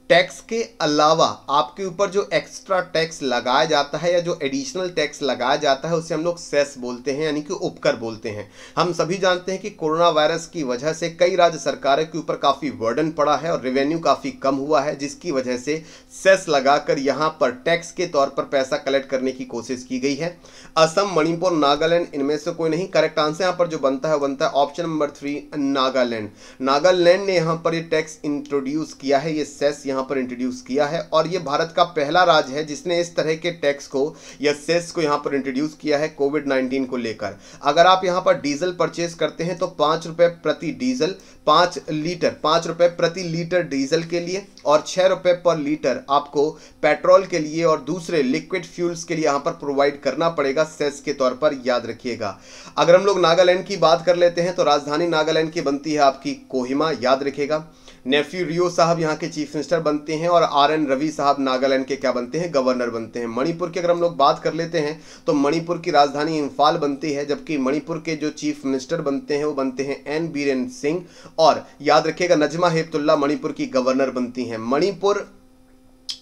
टैक्स के अलावा आपके ऊपर जो एक्स्ट्रा टैक्स लगाया जाता है या जो एडिशनल टैक्स लगाया जाता है उसे हम लोग सेस बोलते हैं यानी कि उपकर बोलते हैं हम सभी जानते हैं कि कोरोना वायरस की वजह से कई राज्य सरकारों के ऊपर काफ़ी वर्डन पड़ा है और रेवेन्यू काफ़ी कम हुआ है जिसकी वजह से सेस लगाकर यहाँ पर टैक्स के तौर पर पैसा कलेक्ट करने की कोशिश की गई है असम मणिपुर नागालैंड इनमें से कोई नहीं करेक्ट आंसर यहाँ पर जो बनता है बनता है option number three Nagaland Nagaland ने यहाँ पर ये टैक्स इंट्रोड्यूस किया है ये सेस यहाँ यहां पर इंट्रोड्यूस किया है और यह भारत का पहला राज्य है जिसने इस तरह के टैक्स को या सेस को यहां पर इंट्रोड्यूस किया है कोविड नाइन्टीन को लेकर अगर आप यहां पर डीजल परचेज करते हैं तो पांच रुपए प्रति डीजल पांच लीटर पांच रुपए प्रति लीटर डीजल के लिए और छह रुपए पर लीटर आपको पेट्रोल के लिए और दूसरे लिक्विड फ्यूल्स के लिए यहां पर प्रोवाइड करना पड़ेगा सेस के तौर पर याद रखिएगा अगर हम लोग नागालैंड की बात कर लेते हैं तो राजधानी नागालैंड की बनती है आपकी कोहिमा याद रखिएगा नेफ्यू रियो साहब यहाँ के चीफ मिनिस्टर बनते हैं और आर एन रवि साहब नागालैंड के क्या बनते हैं गवर्नर बनते हैं मणिपुर की अगर हम लोग बात कर लेते हैं तो मणिपुर की राजधानी इम्फाल बनती है जबकि मणिपुर के जो चीफ मिनिस्टर बनते हैं वो बनते हैं एन बीरेन सिंह और याद रखिएगा नजमा हेपतुल्ला मणिपुर की गवर्नर बनती हैं मणिपुर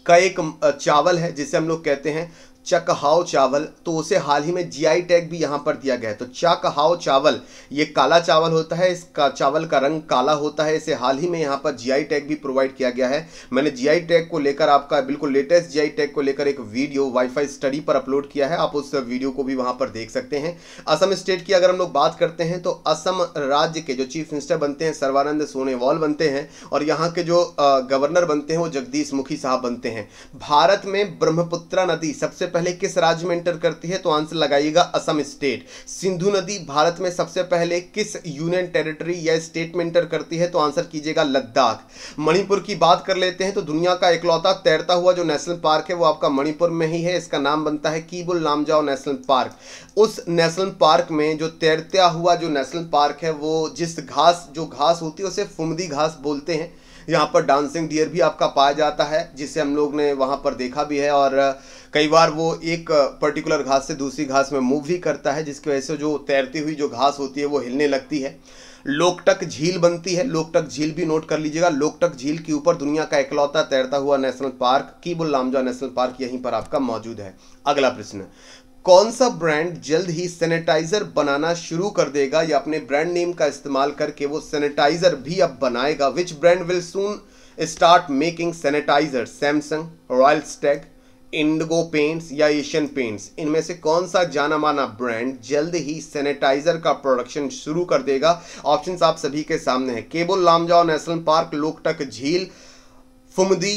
का एक चावल है जिसे हम लोग कहते हैं चकहाओ चावल तो उसे हाल ही में जीआई टैग भी यहाँ पर दिया गया है तो चकहाओ चावल ये काला चावल होता है इसका चावल का रंग काला होता है इसे हाल ही में यहाँ पर जीआई टैग भी प्रोवाइड किया गया है मैंने जीआई टैग को लेकर आपका बिल्कुल लेटेस्ट जीआई टैग को लेकर एक वीडियो वाईफाई स्टडी पर अपलोड किया है आप उस वीडियो को भी वहां पर देख सकते हैं असम स्टेट की अगर हम लोग बात करते हैं तो असम राज्य के जो चीफ मिनिस्टर बनते हैं सर्वानंद सोनेवाल बनते हैं और यहाँ के जो गवर्नर बनते हैं वो जगदीश मुखी साहब बनते हैं भारत में ब्रह्मपुत्रा नदी सबसे पहले किस राज्य में एंटर करती है तो आंसर लगाइएगा असम स्टेट सिंधु नदी भारत में सबसे पहले किस यूनियन टेरिटरी या स्टेट में एंटर करती है तो आंसर कीजिएगा लद्दाख मणिपुर की बात कर लेते हैं तो दुनिया का इकलौता तैरता हुआ जो नेशनल पार्क है वो आपका मणिपुर में ही है इसका नाम बनता है कीबुल नामजाओ नेशनल पार्क उस नेशनल पार्क में जो तैरता हुआ जो नेशनल पार्क है वो जिस घास जो घास होती है उसे फुमदी घास बोलते हैं यहाँ पर डांसिंग डियर भी आपका पाया जाता है जिसे हम लोग ने वहाँ पर देखा भी है और कई बार वो एक पर्टिकुलर घास से दूसरी घास में मूव भी करता है जिसकी वजह से जो तैरती हुई जो घास होती है वो हिलने लगती है लोकटक झील बनती है लोकटक झील भी नोट कर लीजिएगा लोकटक झील के ऊपर दुनिया का इकलौता तैरता हुआ national park Keibul Lamjao national park यहीं पर आपका मौजूद है अगला प्रश्न कौन सा ब्रांड जल्द ही सैनिटाइजर बनाना शुरू कर देगा या अपने ब्रांड नेम का इस्तेमाल करके वो सैनिटाइजर भी अब बनाएगा which brand will soon start making sanitiser Samsung Royal Stag Indigo Paints या एशियन पेंट्स इनमें से कौन सा जाना माना ब्रांड जल्द ही सैनिटाइजर का प्रोडक्शन शुरू कर देगा ऑप्शंस आप सभी के सामने हैं केबुल लामजाओ नेशनल पार्क लोकटक झील फुमदी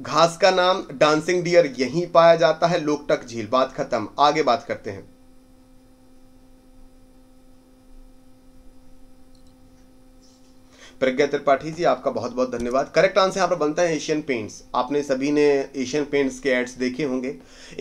घास का नाम डांसिंग डियर यहीं पाया जाता है लोकटक झील बात खत्म आगे बात करते हैं प्रज्ञा त्रिपाठी जी आपका बहुत बहुत धन्यवाद करेक्ट आंसर यहाँ पर बनता है एशियन पेंट्स आपने सभी ने एशियन पेंट्स के एड्स देखे होंगे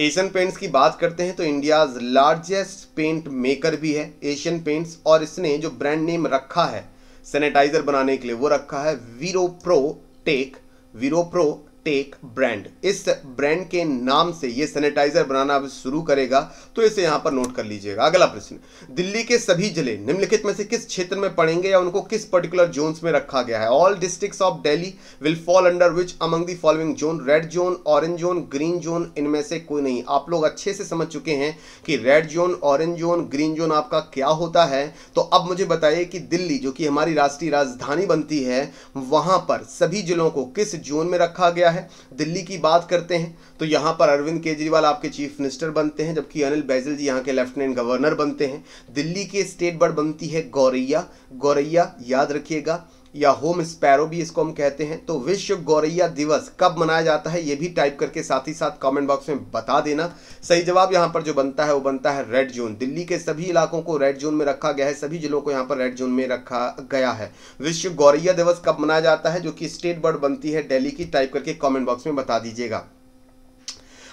एशियन पेंट्स की बात करते हैं तो इंडिया लार्जेस्ट पेंट मेकर भी है एशियन पेंट्स और इसने जो ब्रांड नेम रखा है सैनिटाइजर बनाने के लिए वो रखा है Viro Pro Tech Viro Pro Tech brand इस ब्रांड के नाम से ये सैनिटाइजर बनाना शुरू करेगा तो इसे यहां पर नोट कर लीजिएगा अगला प्रश्न दिल्ली के सभी जिले निम्नलिखित में से किस क्षेत्र में पड़ेंगे या उनको किस पर्टिकुलर जोन में रखा गया है all district of Delhi will fall under which among the following zone red zone orange zone green zone इनमें से कोई नहीं आप लोग अच्छे से समझ चुके हैं कि red zone orange zone green zone आपका क्या होता है तो अब मुझे बताइए कि दिल्ली जो कि हमारी राष्ट्रीय राजधानी बनती है वहां पर सभी जिलों को किस जोन में रखा गया गया है दिल्ली की बात करते हैं तो यहाँ पर अरविंद केजरीवाल आपके चीफ मिनिस्टर बनते हैं जबकि अनिल बैजल जी यहाँ के लेफ्टिनेंट गवर्नर बनते हैं दिल्ली के स्टेट बर्ड बनती है गौरैया गौरैया याद रखिएगा या होम स्पैरो भी इसको हम कहते हैं तो विश्व गौरैया दिवस कब मनाया जाता है ये भी टाइप करके साथ ही साथ कमेंट बॉक्स में बता देना सही जवाब यहाँ पर जो बनता है वो बनता है रेड जोन दिल्ली के सभी इलाकों को रेड जोन में रखा गया है सभी जिलों को यहाँ पर रेड जोन में रखा गया है विश्व गौरैया दिवस कब मनाया जाता है जो कि स्टेट बर्ड बनती है डेली की टाइप करके कॉमेंट बॉक्स में बता दीजिएगा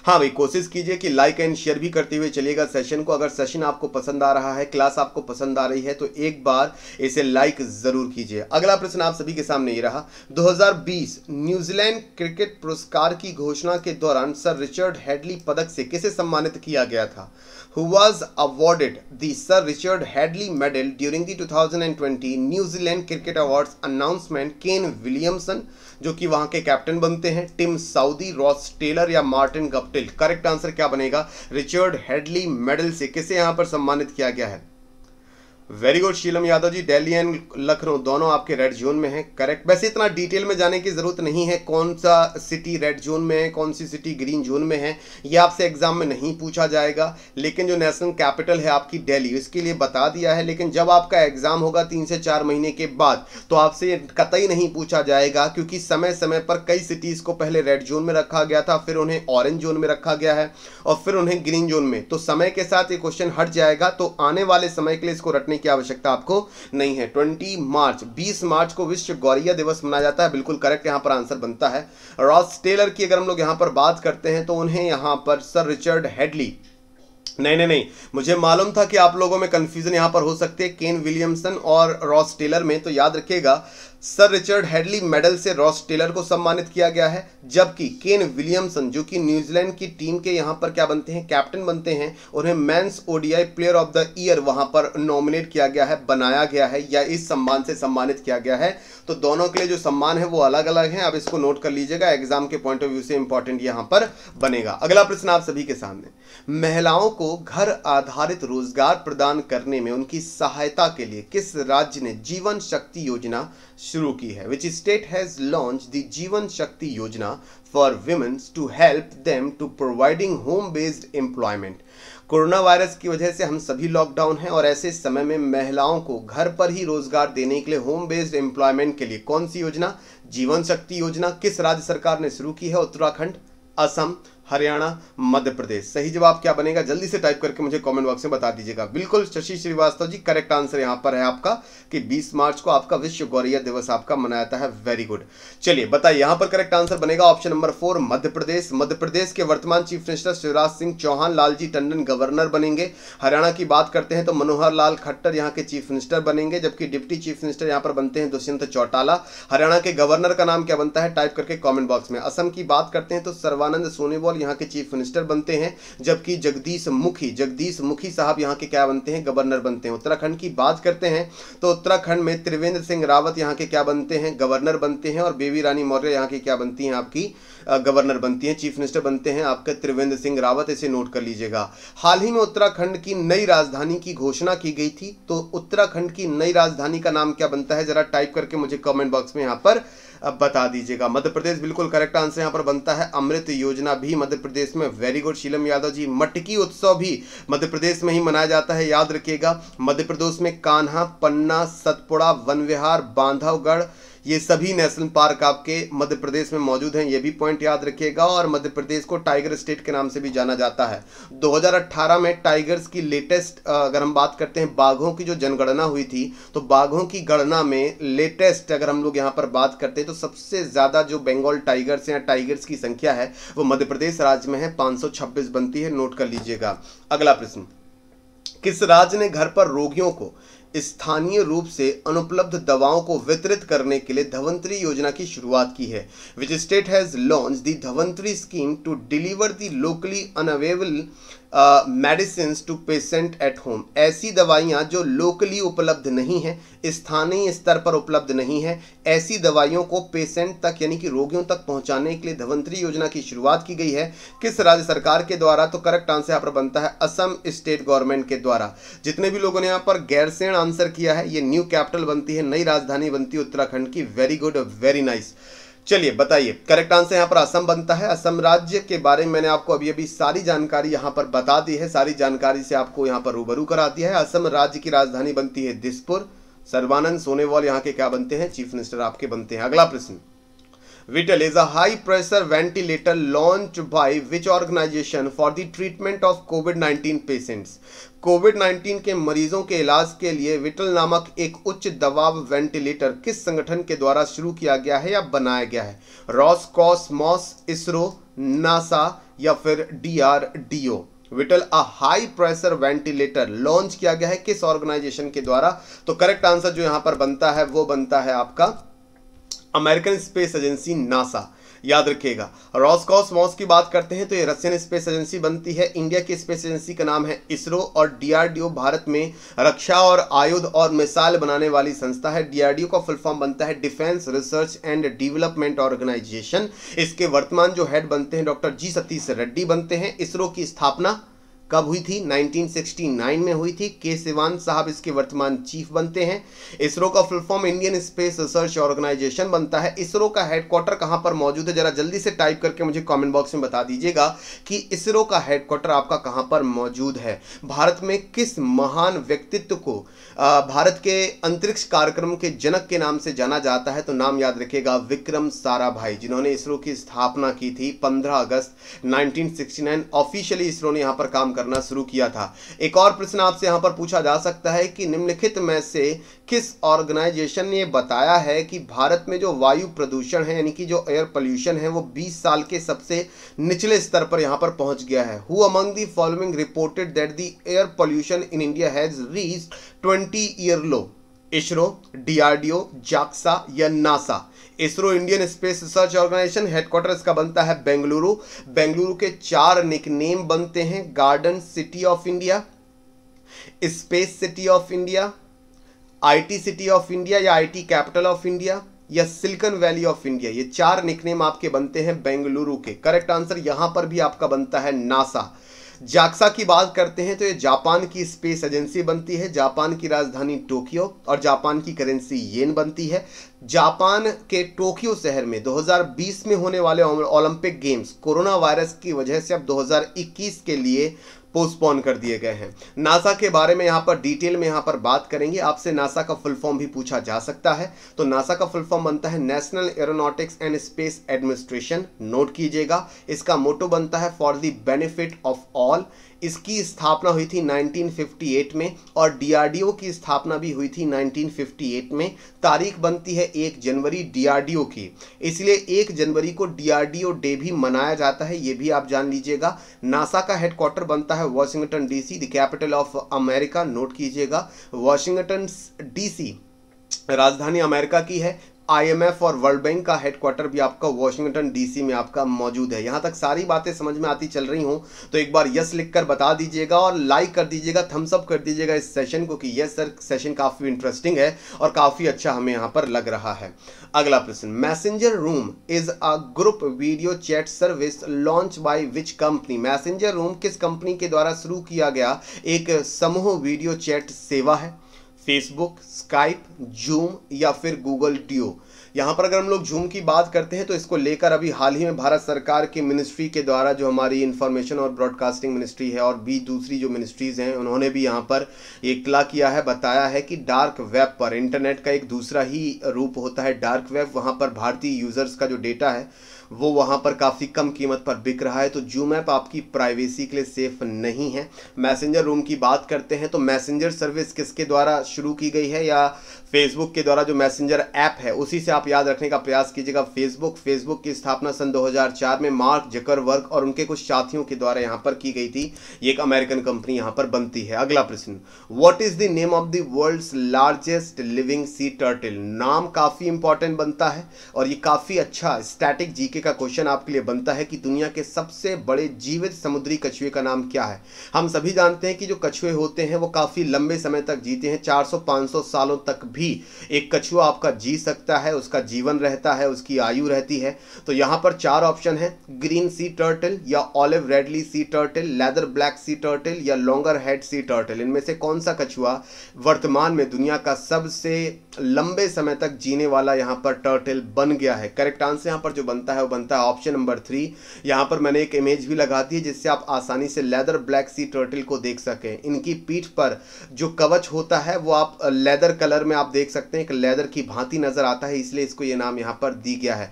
हाँ भाई कोशिश कीजिए कि लाइक एंड शेयर भी करते हुए चलिएगा सेशन को अगर सेशन आपको पसंद आ रहा है क्लास आपको पसंद आ रही है तो एक बार इसे लाइक जरूर कीजिए अगला प्रश्न आप सभी के सामने ये रहा 2020 न्यूजीलैंड क्रिकेट पुरस्कार की घोषणा के दौरान सर रिचर्ड हेडली पदक से किसे सम्मानित किया गया था who was awarded the Sir Richard Hadlee medal during the 2020 New Zealand cricket award announcement Kane Williamson जो कि वहां के कैप्टन बनते हैं टिम साउदी रॉस टेलर या मार्टिन गप्टिल करेक्ट आंसर क्या बनेगा रिचर्ड हेडली मेडल से किसे यहां पर सम्मानित किया गया है very good Sheelam Yadav ji Delhi and Lucknow दोनों आपके रेड जोन में हैं करेक्ट वैसे इतना डिटेल में जाने की ज़रूरत नहीं है कौन सा सिटी रेड जोन में है कौन सी सिटी ग्रीन जोन में है ये आपसे एग्जाम में नहीं पूछा जाएगा लेकिन जो नेशनल कैपिटल है आपकी दिल्ली इसके लिए बता दिया है लेकिन जब आपका एग्ज़ाम होगा तीन से चार महीने के बाद तो आपसे कतई नहीं पूछा जाएगा क्योंकि समय समय पर कई सिटीज़ को पहले रेड जोन में रखा गया था फिर उन्हें ऑरेंज जोन में रखा गया है और फिर उन्हें ग्रीन जोन में तो समय के साथ ये क्वेश्चन हट जाएगा तो आने वाले समय के लिए इसको रटने करने की आवश्यकता आपको नहीं है ट्वेंटी मार्च बीस मार्च को विश्व गौरैया दिवस मनाया जाता है बिल्कुल करेक्ट यहाँ पर आंसर बनता है रॉस टेलर की अगर हम लोग यहाँ पर बात करते हैं तो उन्हें यहाँ पर सर रिचर्ड हेडली नहीं नहीं नहीं मुझे मालूम था कि आप लोगों में कंफ्यूजन यहां पर हो सकते हैं केन विलियमसन और रॉस टेलर में तो याद रखिएगा सर रिचर्ड हेडली मेडल से रॉस टेलर को सम्मानित किया गया है जबकि केन विलियमसन जो कि न्यूजीलैंड की टीम के यहां पर क्या बनते हैं कैप्टन बनते हैं उन्हें men's ODI player of the year वहां पर नॉमिनेट किया गया है बनाया गया है या इस सम्मान से सम्मानित किया गया है तो दोनों के लिए जो सम्मान है वो अलग अलग है आप इसको नोट कर लीजिएगा एग्जाम के पॉइंट ऑफ व्यू से इंपॉर्टेंट यहां पर बनेगा अगला प्रश्न आप सभी के सामने महिलाओं को घर आधारित रोजगार प्रदान करने में उनकी सहायता के लिए किस राज्य ने जीवन शक्ति योजना शुरू की है which state has launch the Jeevan Shakti Yojana for women's to help them to providing home based employment corona virus की वजह से हम सभी लॉकडाउन हैं और ऐसे समय में महिलाओं को घर पर ही रोजगार देने के लिए होम बेस्ड एम्प्लॉयमेंट के लिए कौन सी योजना जीवन शक्ति योजना किस राज्य सरकार ने शुरू की है उत्तराखंड असम हरियाणा मध्य प्रदेश सही जवाब क्या बनेगा जल्दी से टाइप करके मुझे कमेंट बॉक्स में बता दीजिएगा बिल्कुल शशि श्रीवास्तव जी करेक्ट आंसर यहां पर है आपका कि 20 मार्च को आपका विश्व गौरैया दिवस आपका मनाया जाता है वेरी गुड चलिए बताइए यहां पर करेक्ट आंसर बनेगा option number four Madhya Pradesh Madhya Pradesh के वर्तमान chief minister Shivraj Singh Chouhan Lalji Tandon governor बनेंगे हरियाणा की बात करते हैं तो मनोहर लाल खट्टर यहाँ के चीफ मिनिस्टर बनेंगे जबकि डिप्टी चीफ मिनिस्टर यहाँ पर बनते हैं दुष्यंत चौटाला हरियाणा के गवर्नर का नाम क्या बनता है टाइप करके कॉमेंट बॉक्स में असम की बात करते हैं तो सर्वानंद सोनेवाल साहब यहाँ के चीफ मिनिस्टर बनते हैं जबकि जगदीश मुखी जगदीश मुखी साहब यहाँ के क्या बनते हैं गवर्नर बनते हैं उत्तराखंड की बात करते हैं तो उत्तराखंड में त्रिवेंद्र सिंह रावत यहाँ के क्या बनते हैं गवर्नर बनते हैं और बेबी रानी मौर्य यहाँ की क्या बनती हैं आपकी गवर्नर बनती हैं चीफ मिनिस्टर बनते हैं आपके त्रिवेंद्र सिंह रावत इसे नोट कर लीजिएगा हाल ही में उत्तराखंड की नई राजधानी की घोषणा की गई थी तो उत्तराखंड की नई राजधानी का नाम क्या बनता है जरा टाइप करके मुझे कमेंट बॉक्स में यहाँ पर अब बता दीजिएगा मध्य प्रदेश बिल्कुल करेक्ट आंसर यहां पर बनता है अमृत योजना भी मध्य प्रदेश में वेरी गुड शीलम यादव जी मटकी उत्सव भी मध्य प्रदेश में ही मनाया जाता है याद रखिएगा मध्य प्रदेश में कान्हा पन्ना सतपुड़ा वन विहार बांधवगढ़ ये सभी नेशनल पार्क आपके मध्य प्रदेश में मौजूद हैं ये भी पॉइंट याद रखिएगा और मध्य प्रदेश को टाइगर स्टेट के नाम से भी जाना जाता है 2018 में टाइगर्स की लेटेस्ट अगर हम बात करते हैं बाघों की जो जनगणना हुई थी तो बाघों की गणना में लेटेस्ट अगर हम लोग यहाँ पर बात करते हैं तो सबसे ज़्यादा जो बंगाल टाइगर्स या टाइगर्स की संख्या है वो मध्य प्रदेश राज्य में है पाँच बनती है नोट कर लीजिएगा अगला प्रश्न किस राज्य ने घर पर रोगियों को स्थानीय रूप से अनुपलब्ध दवाओं को वितरित करने के लिए धवंतरी योजना की शुरुआत की है which state has launch the Dhanvantari scheme to deliver the locally unavailable medicine to patient at home ऐसी दवाइयाँ जो लोकली उपलब्ध नहीं हैं स्थानीय स्तर पर उपलब्ध नहीं है ऐसी दवाइयों को पेशेंट तक यानी कि रोगियों तक पहुंचाने के लिए धवंतरी योजना की शुरुआत की गई है किस राज्य सरकार के द्वारा तो करेक्ट आंसर यहाँ पर बनता है असम स्टेट गवर्नमेंट के द्वारा जितने भी लोगों ने यहाँ पर गैरसेण आंसर किया है ये न्यू कैपिटल बनती है नई राजधानी बनती है उत्तराखंड की very good very nice nice. चलिए बताइए करेक्ट आंसर यहाँ पर असम बनता है असम राज्य के बारे में मैंने आपको अभी अभी सारी जानकारी यहाँ पर बता दी है सारी जानकारी से आपको यहाँ पर रूबरू करा दिया है असम राज्य की राजधानी बनती है दिसपुर सर्वानंद सोनेवाल यहाँ के क्या बनते हैं चीफ मिनिस्टर आपके बनते हैं अगला प्रश्न Vittel is a high pressure ventilator launched by which organization for the treatment of COVID-19 patients? कोविड-19 के मरीजों के इलाज के लिए विटल नामक एक उच्च दबाव वेंटिलेटर किस संगठन के द्वारा शुरू किया गया है या बनाया गया है रॉसकॉस मॉस इसरो नासा या फिर ओ VITAL a high pressure ventilator launch किया गया है किस ऑर्गेनाइजेशन के द्वारा तो करेक्ट आंसर जो यहां पर बनता है वो बनता है आपका अमेरिकन स्पेस एजेंसी नासा याद रखिएगा रॉसकॉसमॉस की बात करते हैं तो ये रशियन स्पेस एजेंसी बनती है इंडिया की स्पेस एजेंसी का नाम है इसरो और डीआरडीओ भारत में रक्षा और आयुध और मिसाइल बनाने वाली संस्था है डीआरडीओ का फुल फॉर्म बनता है defence research and development organisation इसके वर्तमान जो हेड बनते हैं डॉक्टर जी सतीश रेड्डी बनते हैं इसरो की स्थापना कब हुई थी 1969 में हुई थी के सिवान साहब इसके वर्तमान चीफ बनते हैं इसरो का full form Indian space research organisation बनता है इसरो का हेडक्वार्टर कहां पर मौजूद है जरा जल्दी से टाइप करके मुझे कमेंट बॉक्स में बता दीजिएगा कि इसरो का हेडक्वार्टर आपका कहां पर मौजूद है भारत में किस महान व्यक्तित्व को भारत के अंतरिक्ष कार्यक्रम के जनक के नाम से जाना जाता है तो नाम याद रखेगा विक्रम सारा जिन्होंने इसरो की स्थापना की थी पंद्रह अगस्त नाइनटीन ऑफिशियली इसरो ने यहां पर काम करना शुरू किया था एक और प्रश्न आपसे यहाँ पर पूछा जा सकता है कि निम्नलिखित में से किस ऑर्गेनाइजेशन ने बताया है कि भारत में जो वायु प्रदूषण है यानी कि जो एयर पोल्यूशन है वो 20 साल के सबसे निचले स्तर पर यहाँ पर पहुँच गया है who among the following reported that the air pollution in India has reach twenty year low ISRO DRDO JAXA या NASA ISRO Indian space research organisation headquarter इसका बनता है बेंगलुरु बेंगलुरु के चार निकनेम बनते हैं garden city of India space city of India IT city of India या IT capital of India या सिल्कन वैली ऑफ इंडिया ये चार निकनेम आपके बनते हैं बेंगलुरु के करेक्ट आंसर यहां पर भी आपका बनता है नासा जाक्सा की बात करते हैं तो ये जापान की स्पेस एजेंसी बनती है जापान की राजधानी टोक्यो और जापान की करेंसी येन बनती है जापान के टोक्यो शहर में 2020 में होने वाले ओलंपिक गेम्स कोरोना वायरस की वजह से अब 2021 के लिए पोस्टपोन कर दिए गए हैं नासा के बारे में यहाँ पर डिटेल में यहाँ पर बात करेंगे आपसे नासा का फुल फॉर्म भी पूछा जा सकता है तो नासा का फुल फॉर्म बनता है national aeronautics and space administration note कीजिएगा इसका मोटो बनता है for the benefit of all इसकी स्थापना हुई थी 1958 में और डीआरडीओ की स्थापना भी हुई थी 1958 में तारीख बनती है एक जनवरी डीआरडीओ की इसलिए एक जनवरी को डीआरडीओ डे भी मनाया जाता है ये भी आप जान लीजिएगा नासा का हेडक्वार्टर बनता है Washington DC the capital of America note कीजिएगा वॉशिंगटन डीसी राजधानी अमेरिका की है आईएमएफ और वर्ल्ड बैंक का हेडक्वार्टर भी आपका वॉशिंगटन डीसी में आपका मौजूद है यहां तक सारी बातें समझ में आती चल रही हूं तो एक बार यस लिखकर बता दीजिएगा और लाइक कर दीजिएगा थम्सअप कर दीजिएगा इस सेशन को कि यस सर सेशन काफ़ी इंटरेस्टिंग है और काफ़ी अच्छा हमें यहाँ पर लग रहा है अगला प्रश्न messenger room is a group video chat service launch by which company messenger room किस कंपनी के द्वारा शुरू किया गया एक समूह वीडियो चैट सेवा है फेसबुक स्काइप जूम या फिर गूगल ड्यू यहाँ पर अगर हम लोग जूम की बात करते हैं तो इसको लेकर अभी हाल ही में भारत सरकार की मिनिस्ट्री के द्वारा जो हमारी इंफॉर्मेशन और ब्रॉडकास्टिंग मिनिस्ट्री है और भी दूसरी जो मिनिस्ट्रीज़ हैं उन्होंने भी यहाँ पर इतला किया है बताया है कि डार्क वेब पर इंटरनेट का एक दूसरा ही रूप होता है डार्क वेब वहाँ पर भारतीय यूज़र्स का जो डेटा है वो वहाँ पर काफ़ी कम कीमत पर बिक रहा है तो जूम ऐप आपकी प्राइवेसी के लिए सेफ़ नहीं है मैसेंजर रूम की बात करते हैं तो मैसेंजर सर्विस किसके द्वारा शुरू की गई है या फेसबुक के द्वारा जो मैसेंजर ऐप है उसी से आप याद रखने का प्रयास कीजिएगा फेसबुक फेसबुक की स्थापना सन 2004 में मार्क वर्क और उनके कुछ साथियों के द्वारा यहां पर की गई थी ये एक अमेरिकन कंपनी यहां पर बनती है अगला प्रश्न what is the name of the world largest living sea turtle नाम काफ़ी इंपॉर्टेंट बनता है और ये काफ़ी अच्छा स्टैटिक जीके का क्वेश्चन आपके लिए बनता है कि दुनिया के सबसे बड़े जीवित समुद्री कछुए का नाम क्या है हम सभी जानते हैं कि जो कछुए होते हैं वो काफ़ी लंबे समय तक जीते हैं चार सौ सालों तक भी भी एक कछुआ आपका जी सकता है उसका जीवन रहता है उसकी आयु रहती है तो यहाँ पर चार ऑप्शन है ग्रीन सी टर्टल या olive ridley sea turtle leather black sea turtle या लॉन्गर हेड सी टर्टल इनमें से कौन सा कछुआ वर्तमान में दुनिया का सबसे लंबे समय तक जीने वाला यहाँ पर टर्टल बन गया है करेक्ट आंसर यहाँ पर जो बनता है वो बनता है ऑप्शन नंबर थ्री यहाँ पर मैंने एक इमेज भी लगा दी है जिससे आप आसानी से लेदर ब्लैक सी टर्टल को देख सकें इनकी पीठ पर जो कवच होता है वो आप लेदर कलर में आप आप देख सकते हैं एक लेदर की भांति नज़र आता है इसलिए इसको ये नाम यहाँ पर दी गया है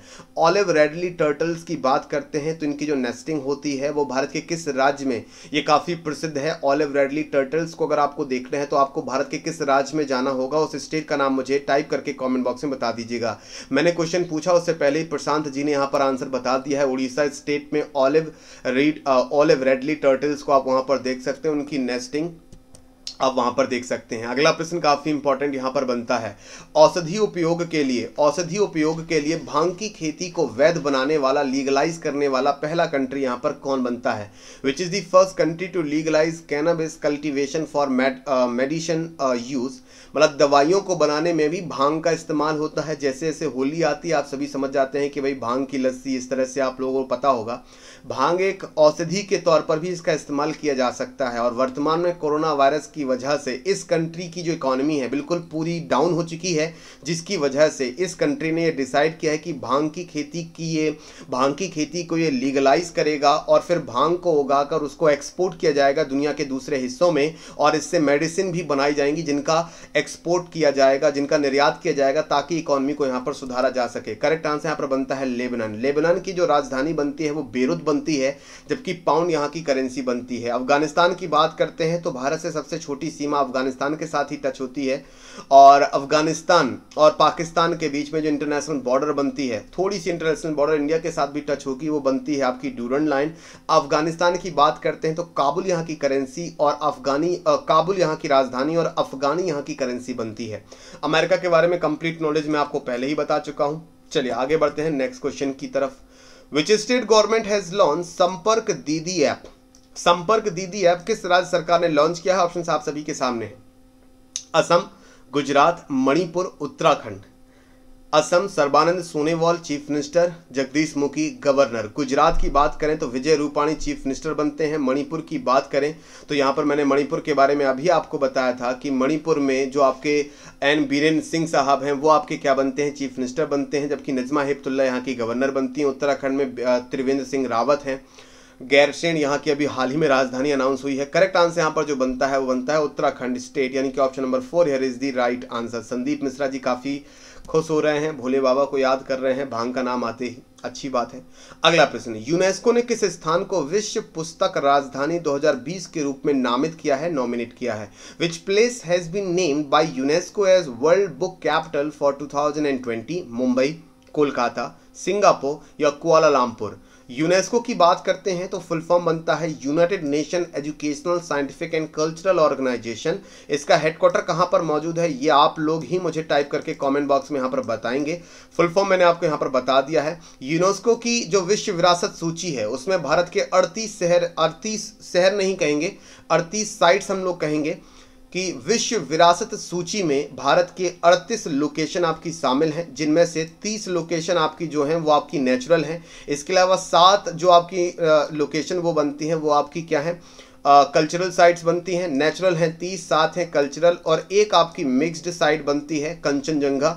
ऑलिव रेडली टर्टल्स की बात करते हैं तो इनकी जो नेस्टिंग होती है वो भारत के किस राज्य में ये काफ़ी प्रसिद्ध है ऑलिव रेडली टर्टल्स को अगर आपको देखना है तो आपको भारत के किस राज्य में जाना होगा उस स्टेट का नाम मुझे टाइप करके कॉमेंट बॉक्स में बता दीजिएगा मैंने क्वेश्चन पूछा उससे पहले ही प्रशांत जी ने यहाँ पर आंसर बता दिया है उड़ीसा स्टेट में olive reed olive ridley turtles को आप वहाँ पर देख सकते हैं उनकी नेस्टिंग आप वहां पर देख सकते हैं अगला प्रश्न काफ़ी इंपॉर्टेंट यहां पर बनता है औषधि उपयोग के लिए औषधि उपयोग के लिए भांग की खेती को वैध बनाने वाला लीगलाइज करने वाला पहला कंट्री यहां पर कौन बनता है which is the first country to legalise cannabis cultivation for medicine use मतलब दवाइयों को बनाने में भी भांग का इस्तेमाल होता है जैसे जैसे होली आती है आप सभी समझ जाते हैं कि भाई भांग की लस्सी इस तरह से आप लोगों को पता होगा भांग एक औषधि के तौर पर भी इसका इस्तेमाल किया जा सकता है और वर्तमान में कोरोना वायरस की वजह से इस कंट्री की जो इकोनॉमी है बिल्कुल पूरी डाउन हो चुकी है जिसकी वजह से इस कंट्री ने ये डिसाइड किया है कि भांग की खेती की ये भांग की खेती को ये लीगलाइज करेगा और फिर भांग को उगाकर उसको एक्सपोर्ट किया जाएगा दुनिया के दूसरे हिस्सों में और इससे मेडिसिन भी बनाई जाएंगी जिनका एक्सपोर्ट किया जाएगा जिनका निर्यात किया जाएगा ताकि इकॉनमी को यहाँ पर सुधारा जा सके करेक्ट आंसर यहाँ पर बनता है लेबनान लेबनान की जो राजधानी बनती है वो बेरुद बनती है जबकि पाउंड यहाँ की करेंसी बनती है अफगानिस्तान की बात करते हैं तो भारत से सबसे छोटी सीमा अफगानिस्तान के साथ ही टच होती है और अफगानिस्तान और पाकिस्तान के बीच में जो इंटरनेशनल बॉर्डर बनती है थोड़ी सी इंटरनेशनल बॉर्डर इंडिया के साथ भी टच होगी वो बनती है आपकी डूरन लाइन अफगानिस्तान की बात करते हैं तो काबुल यहाँ की करेंसी और अफगानी काबुल यहाँ की राजधानी और अफगानी यहाँ की करेंसी बनती है अमेरिका के बारे में कंप्लीट नॉलेज मैं आपको पहले ही बता चुका हूँ चलिए आगे बढ़ते हैं नेक्स्ट क्वेश्चन की तरफ which state government has launch Sampark Didi app संपर्क दीदी ऐप किस राज्य सरकार ने लॉन्च किया है ऑप्शन आप सभी के सामने है Assam Gujarat Manipur Uttarakhand Assam Sarbananda Sonowal chief minister Jagdish Mukhi governor Gujarat की बात करें तो विजय रूपाणी चीफ मिनिस्टर बनते हैं मणिपुर की बात करें तो यहाँ पर मैंने मणिपुर के बारे में अभी आपको बताया था कि मणिपुर में जो आपके एन बीरेन सिंह साहब हैं वो आपके क्या बनते हैं चीफ मिनिस्टर बनते हैं जबकि नजमा हिप्तुल्ला यहाँ की गवर्नर बनती हैं उत्तराखंड में त्रिवेंद्र सिंह रावत हैं गैरसेन यहाँ की अभी हाल ही में राजधानी अनाउंस हुई है करेक्ट आंसर यहाँ पर जो बनता है वो बनता है उत्तराखंड स्टेट यानी कि option number four here is the right answer Sandeep Mishra ji काफ़ी खुश हो रहे हैं भोले बाबा को याद कर रहे हैं भांग का नाम आते ही अच्छी बात है अगला प्रश्न यूनेस्को ने किस स्थान को विश्व पुस्तक राजधानी 2020 के रूप में नामित किया है नॉमिनेट किया है which place has been named by UNESCO as world book capital for 2020 Mumbai Kolkata Singapore या कुआलामपुर यूनेस्को की बात करते हैं तो फुल फॉर्म बनता है united nation educational scientific and cultural organisation इसका हेडक्वार्टर कहां पर मौजूद है ये आप लोग ही मुझे टाइप करके कमेंट बॉक्स में यहां पर बताएंगे फुल फॉर्म मैंने आपको यहां पर बता दिया है यूनेस्को की जो विश्व विरासत सूची है उसमें भारत के अड़तीस शहर अड़तीस शहर नहीं कहेंगे अड़तीस साइट्स हम लोग कहेंगे कि विश्व विरासत सूची में भारत के 38 लोकेशन आपकी शामिल हैं जिनमें से 30 लोकेशन आपकी जो हैं वो आपकी नेचुरल हैं इसके अलावा सात जो आपकी लोकेशन वो बनती हैं वो आपकी क्या है कल्चरल uh, साइट्स बनती हैं नेचुरल हैं तीस सात हैं कल्चरल और एक आपकी मिक्स्ड साइट बनती है कंचनजंगा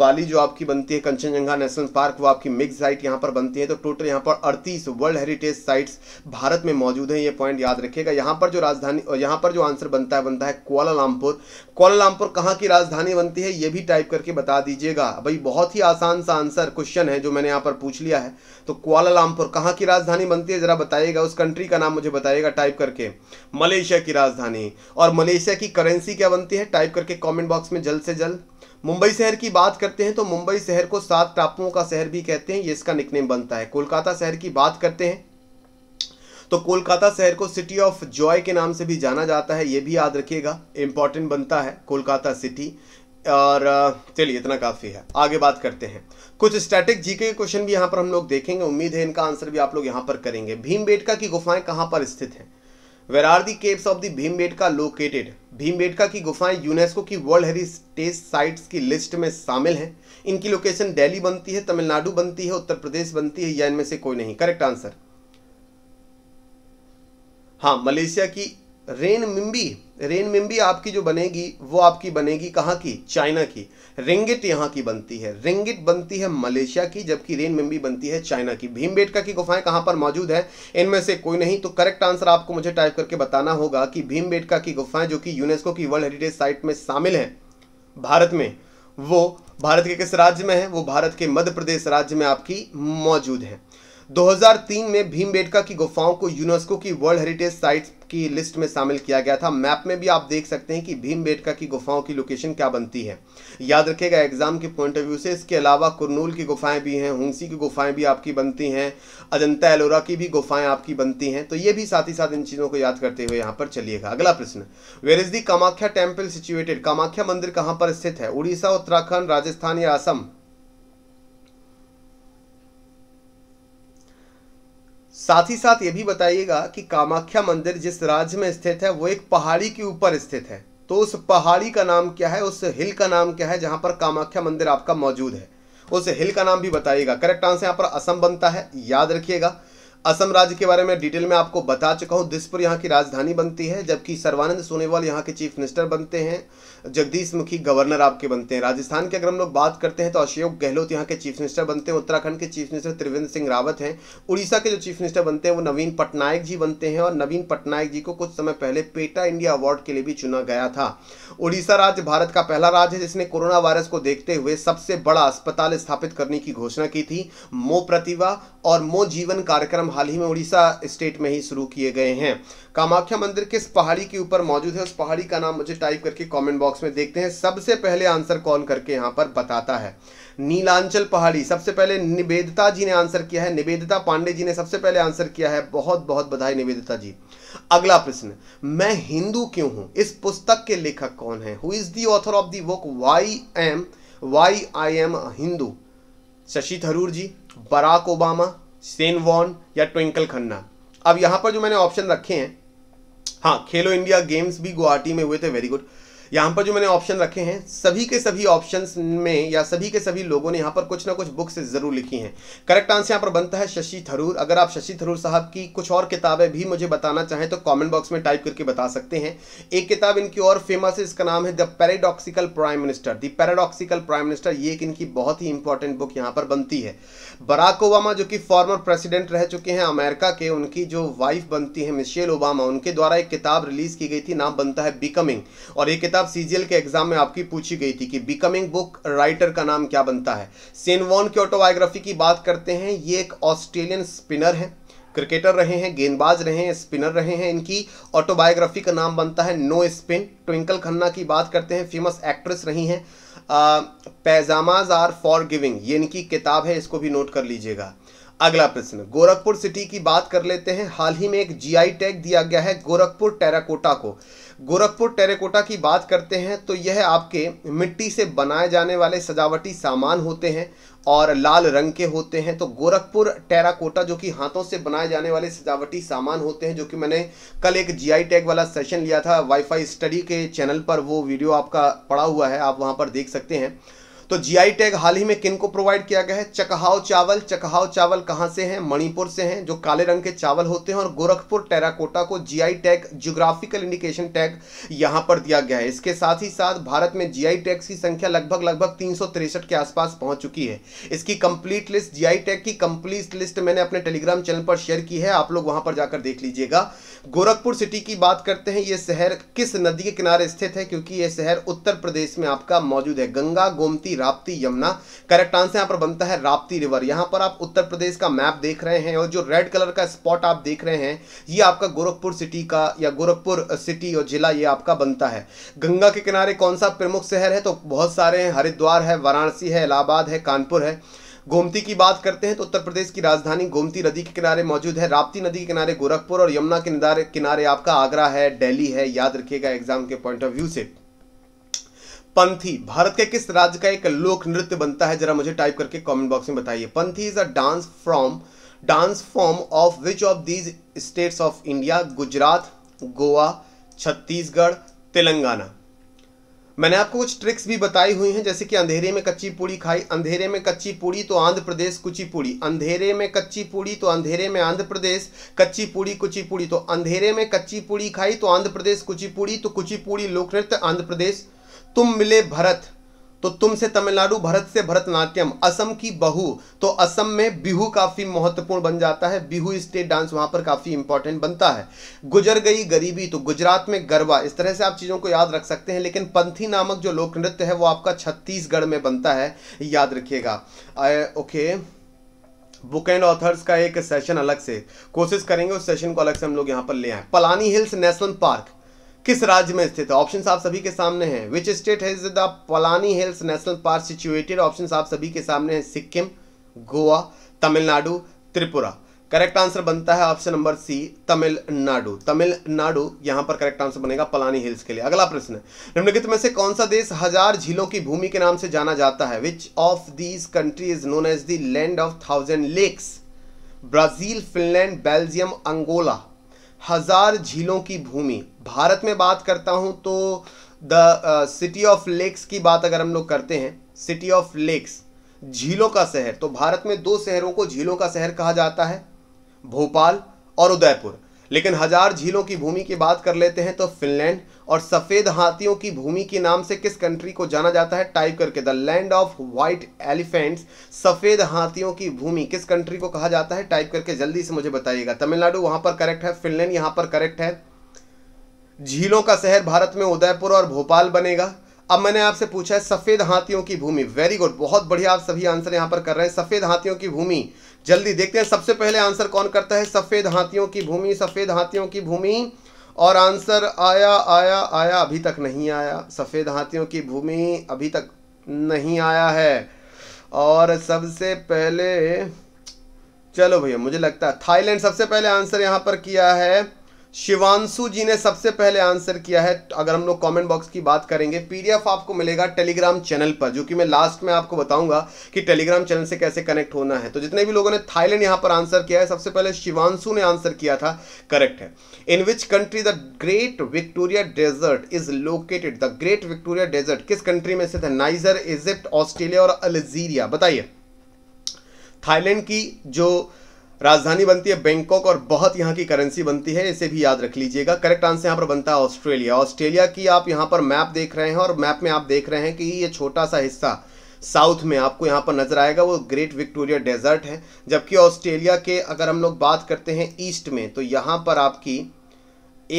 वाली जो आपकी बनती है कंचनजंगा नेशनल पार्क वो आपकी मिक्स साइट यहाँ पर बनती है तो टोटल यहाँ पर अड़तीस वर्ल्ड हेरिटेज साइट्स भारत में मौजूद हैं ये पॉइंट याद रखिएगा यहाँ पर जो राजधानी यहाँ पर जो आंसर बनता है बनता है कोलालामपुर कोलालामपुर कहाँ की राजधानी बनती है ये भी टाइप करके बता दीजिएगा भाई बहुत ही आसान सा आंसर क्वेश्चन है जो मैंने यहाँ पर पूछ लिया है तो कोलालामपुर कहाँ की राजधानी बनती है ज़रा बताइएगा उस कंट्री का नाम मुझे बताइएगा टाइप करके मलेशिया की राजधानी और मलेशिया की करेंसी क्या बनती है टाइप करके कॉमेंट बॉक्स में जल्द से जल्द मुंबई शहर की बात करते हैं तो मुंबई शहर को सात टापुओं का शहर भी कहते हैं ये इसका निकनेम बनता है कोलकाता शहर की बात करते हैं तो कोलकाता शहर को सिटी ऑफ जॉय के नाम से भी जाना जाता है ये भी याद रखिएगा इंपॉर्टेंट बनता है कोलकाता सिटी और चलिए इतना काफ़ी है आगे बात करते हैं कुछ स्टैटिक जीके के क्वेश्चन भी यहाँ पर हम लोग देखेंगे उम्मीद है इनका आंसर भी आप लोग यहाँ पर करेंगे भीमबेटका की गुफाएं कहाँ पर स्थित हैं where are the caves of Bhim Bhimbetka located Bhimbetka की गुफाएं यूनेस्को की वर्ल्ड हेरिटेज साइट्स की लिस्ट में शामिल हैं इनकी लोकेशन दिल्ली बनती है तमिलनाडु बनती है उत्तर प्रदेश बनती है या इनमें से कोई नहीं करेक्ट आंसर हाँ मलेशिया की रेन मिम्बी रेन मिम्बी आपकी जो बनेगी वो आपकी बनेगी कहाँ की चाइना की रिंगिट यहाँ की बनती है रिंगित बनती है मलेशिया की जबकि रेन मिम्बी बनती है चाइना की भीमबेटका की गुफाएं कहाँ पर मौजूद है इनमें से कोई नहीं तो करेक्ट आंसर आपको मुझे टाइप करके बताना होगा कि भीमबेटका की गुफाएं जो कि यूनेस्को की वर्ल्ड हेरिटेज साइट में शामिल हैं भारत में वो भारत के किस राज्य में है वो भारत के मध्य प्रदेश राज्य में आपकी मौजूद है 2003 में भीमबेटका की गुफाओं को यूनेस्को की वर्ल्ड हेरिटेज साइट्स की लिस्ट में शामिल किया गया था मैप में भी आप देख सकते हैं कि भीमबेटका की गुफाओं की लोकेशन क्या बनती है याद रखेगा एग्जाम के पॉइंट ऑफ व्यू से इसके अलावा कुरनूल की गुफाएं भी हैं हुंसी की गुफाएं भी आपकी बनती हैं अजंता एलोरा की भी गुफाएं आपकी बनती हैं तो ये भी साथ ही साथ इन चीज़ों को याद करते हुए यहाँ पर चलिएगा अगला प्रश्न where is the Kamakhya temple situated Kamakhya मंदिर कहाँ पर स्थित है उड़ीसा उत्तराखंड राजस्थान या असम साथ ही साथ ये भी बताइएगा कि कामाख्या मंदिर जिस राज्य में स्थित है वो एक पहाड़ी के ऊपर स्थित है तो उस पहाड़ी का नाम क्या है उस हिल का नाम क्या है जहां पर कामाख्या मंदिर आपका मौजूद है उस हिल का नाम भी बताइएगा करेक्ट आंसर यहां पर असम बनता है याद रखिएगा असम राज्य के बारे में डिटेल में आपको बता चुका हूं दिसपुर यहाँ की राजधानी बनती है जबकि सर्वानंद सोनेवाल यहाँ के चीफ मिनिस्टर बनते हैं जगदीश मुखी गवर्नर आपके बनते हैं राजस्थान की अगर हम लोग बात करते हैं तो अशोक गहलोत यहाँ के चीफ मिनिस्टर बनते हैं उत्तराखंड के चीफ मिनिस्टर त्रिवेंद्र सिंह रावत हैं उड़ीसा के जो चीफ मिनिस्टर बनते हैं वो नवीन पटनायक जी बनते हैं और नवीन पटनायक जी को कुछ समय पहले पेटा इंडिया अवार्ड के लिए भी चुना गया था उड़ीसा राज्य भारत का पहला राज्य है जिसने कोरोना वायरस को देखते हुए सबसे बड़ा अस्पताल स्थापित करने की घोषणा की थी मो प्रतिभा और मो जीवन कार्यक्रम हाल ही में उड़ीसा स्टेट में ही शुरू किए गए हैं कामाख्या मंदिर किस पहाड़ी के ऊपर मौजूद है उस पहाड़ी का नाम मुझे टाइप करके कमेंट बॉक्स में देखते हैं सबसे पहले आंसर कौन करके यहाँ पर बताता है नीलांचल पहाड़ी सबसे पहले निवेदता जी ने आंसर किया है निवेदिता पांडे जी ने सबसे पहले आंसर किया है बहुत बहुत बधाई निवेदता जी अगला प्रश्न मैं हिंदू क्यों हूं इस पुस्तक के लेखक कौन है who is the author of the book why am why I am Hindu Shashi Tharoor ji Barack Obama Shane Warne या ट्विंकल खन्ना अब यहां पर जो मैंने ऑप्शन रखे हैं हाँ खेलो इंडिया गेम्स भी गुवाहाटी में हुए थे वेरी गुड यहाँ पर जो मैंने ऑप्शन रखे हैं सभी के सभी ऑप्शन में या सभी के सभी लोगों ने यहाँ पर कुछ ना कुछ बुक्स जरूर लिखी हैं करेक्ट आंसर यहाँ पर बनता है शशि थरूर अगर आप शशि थरूर साहब की कुछ और किताबें भी मुझे बताना चाहें तो कॉमेंट बॉक्स में टाइप करके बता सकते हैं एक किताब इनकी और फेमस है इसका नाम है the paradoxical prime minister the paradoxical prime minister ये एक इनकी बहुत ही इंपॉर्टेंट बुक यहाँ पर बनती है बराक ओबामा जो कि फॉर्मर प्रेसिडेंट रह चुके हैं अमेरिका के उनकी जो वाइफ बनती है मिशेल ओबामा उनके द्वारा एक किताब रिलीज की गई थी नाम बनता है बिकमिंग और ये किताब किताब सीजीएल के एग्जाम में आपकी पूछी गई थी कि बिकमिंग बुक राइटर का नाम क्या बनता है सेनवॉन की ऑटोबायोग्राफी की बात करते हैं ये एक ऑस्ट्रेलियन स्पिनर है क्रिकेटर रहे हैं गेंदबाज रहे हैं स्पिनर रहे हैं इनकी ऑटोबायोग्राफी का नाम बनता है नो स्पिन ट्विंकल खन्ना की बात करते हैं फेमस एक्ट्रेस रही हैं पैजामाज आर फॉर गिविंग ये इनकी किताब है इसको भी नोट कर लीजिएगा अगला प्रश्न गोरखपुर सिटी की बात कर लेते हैं हाल ही में एक जीआई टैग दिया गया है गोरखपुर टेराकोटा को गोरखपुर टेरेकोटा की बात करते हैं तो यह आपके मिट्टी से बनाए जाने वाले सजावटी सामान होते हैं और लाल रंग के होते हैं तो गोरखपुर टेराकोटा जो कि हाथों से बनाए जाने वाले सजावटी सामान होते हैं जो कि मैंने कल एक जीआई टैग वाला सेशन लिया था वाईफाई स्टडी के चैनल पर वो वीडियो आपका पड़ा हुआ है आप वहाँ पर देख सकते हैं तो जीआई टैग हाल ही में किन को प्रोवाइड किया गया है चकहाव चावल चकहाव चावल कहां से हैं मणिपुर से हैं जो काले रंग के चावल होते हैं और गोरखपुर टेराकोटा को GI tag geographical indication tag यहाँ पर दिया गया है इसके साथ ही साथ भारत में जीआई टैग्स की संख्या लगभग लगभग तीन के आसपास पहुंच चुकी है इसकी कंप्लीट लिस्ट जी टैग की कंप्लीट लिस्ट मैंने अपने टेलीग्राम चैनल पर शेयर की है आप लोग वहां पर जाकर देख लीजिएगा गोरखपुर सिटी की बात करते हैं ये शहर किस नदी के किनारे स्थित है क्योंकि ये शहर उत्तर प्रदेश में आपका मौजूद है गंगा गोमती राप्ती यमुना करेक्ट आंसर यहाँ पर बनता है राप्ती रिवर यहाँ पर आप उत्तर प्रदेश का मैप देख रहे हैं और जो रेड कलर का स्पॉट आप देख रहे हैं ये आपका गोरखपुर सिटी का या गोरखपुर सिटी और जिला ये आपका बनता है गंगा के किनारे कौन सा प्रमुख शहर है तो बहुत सारे हैं हरिद्वार है वाराणसी है इलाहाबाद है कानपुर है गोमती की बात करते हैं तो उत्तर प्रदेश की राजधानी गोमती नदी के किनारे मौजूद है राप्ती नदी के किनारे गोरखपुर और यमुना के किनारे आपका आगरा है दिल्ली है याद रखिएगा एग्जाम के पॉइंट ऑफ व्यू से पंथी भारत के किस राज्य का एक लोक नृत्य बनता है जरा मुझे टाइप करके कमेंट बॉक्स में बताइए Panthi is a dance from dance form of which of these states of India Gujarat Goa Chhattisgarh Telangana मैंने आपको कुछ ट्रिक्स भी बताई हुई हैं जैसे कि अंधेरे में कच्ची पूड़ी खाई अंधेरे में कच्ची पूड़ी तो आंध्र प्रदेश कुची पूड़ी अंधेरे में कच्ची पूड़ी तो अंधेरे में आंध्र प्रदेश कच्ची पूड़ी कुची पूड़ी तो अंधेरे में कच्ची पूड़ी खाई तो आंध्र प्रदेश कुची पूड़ी तो कुची पूड़ी लोक नृत्य आंध्र प्रदेश तुम मिले भरत तो तुम से तमिलनाडु भरत से भरतनाट्यम असम की बहू तो असम में बिहू काफ़ी महत्वपूर्ण बन जाता है बिहू स्टेट डांस वहां पर काफ़ी इंपॉर्टेंट बनता है गुजर गई गरीबी तो गुजरात में गरबा इस तरह से आप चीज़ों को याद रख सकते हैं लेकिन पंथी नामक जो लोक नृत्य है वो आपका छत्तीसगढ़ में बनता है याद रखिएगा ओके बुक एंड ऑथर्स का एक सेशन अलग से कोशिश करेंगे उस सेशन को अलग से हम लोग यहाँ पर ले आए पलानी हिल्स नेशनल पार्क किस राज्य में स्थित है ऑप्शन आप सभी के सामने हैं which state has the Palani hills national park situated option आप सभी के सामने हैं सिक्किम गोवा तमिलनाडु त्रिपुरा करेक्ट आंसर बनता है option number C Tamil Nadu Tamil Nadu यहां पर करेक्ट आंसर बनेगा पलानी हिल्स के लिए अगला प्रश्न निम्नलिखित में से कौन सा देश हजार झीलों की भूमि के नाम से जाना जाता है which of these country is known as the land of thousand lakes Brazil Finland Belgium Angola हजार झीलों की भूमि भारत में बात करता हूँ तो द सिटी ऑफ लेक्स की बात अगर हम लोग करते हैं सिटी ऑफ लेक्स झीलों का शहर तो भारत में दो शहरों को झीलों का शहर कहा जाता है भोपाल और उदयपुर लेकिन हजार झीलों की भूमि की बात कर लेते हैं तो फिनलैंड और सफ़ेद हाथियों की भूमि के नाम से किस कंट्री को जाना जाता है टाइप करके the land of white elephants सफ़ेद हाथियों की भूमि किस कंट्री को कहा जाता है टाइप करके जल्दी से मुझे बताइएगा तमिलनाडु वहां पर करेक्ट है फिनलैंड यहां पर करेक्ट है झीलों का शहर भारत में उदयपुर और भोपाल बनेगा अब मैंने आपसे पूछा है सफ़ेद हाथियों की भूमि वेरी गुड बहुत बढ़िया आप सभी आंसर यहां पर कर रहे हैं सफ़ेद हाथियों की भूमि जल्दी देखते हैं सबसे पहले आंसर कौन करता है सफ़ेद हाथियों की भूमि सफ़ेद हाथियों की भूमि और आंसर आया आया आया अभी तक नहीं आया सफ़ेद हाथियों की भूमि अभी तक नहीं आया है और सबसे पहले चलो भैया मुझे लगता है थाईलैंड सबसे पहले आंसर यहां पर किया है शिवांशु जी ने सबसे पहले आंसर किया है तो अगर हम लोग कमेंट बॉक्स की बात करेंगे पीडीएफ आपको मिलेगा टेलीग्राम चैनल पर जो कि मैं लास्ट में आपको बताऊंगा कि टेलीग्राम चैनल से कैसे कनेक्ट होना है तो जितने भी लोगों ने थाईलैंड यहां पर आंसर किया है सबसे पहले शिवांशु ने आंसर किया था करेक्ट है in which country the great Victoria desert is located the great Victoria desert किस कंट्री में स्थित है नाइजर इजिप्ट ऑस्ट्रेलिया और अल्जीरिया बताइए थाईलैंड की जो राजधानी बनती है बैंकॉक और बहुत यहाँ की करेंसी बनती है इसे भी याद रख लीजिएगा करेक्ट आंसर यहाँ पर बनता है ऑस्ट्रेलिया ऑस्ट्रेलिया की आप यहाँ पर मैप देख रहे हैं और मैप में आप देख रहे हैं कि ये छोटा सा हिस्सा साउथ में आपको यहाँ पर नजर आएगा वो ग्रेट विक्टोरिया डेजर्ट है जबकि ऑस्ट्रेलिया के अगर हम लोग बात करते हैं ईस्ट में तो यहाँ पर आपकी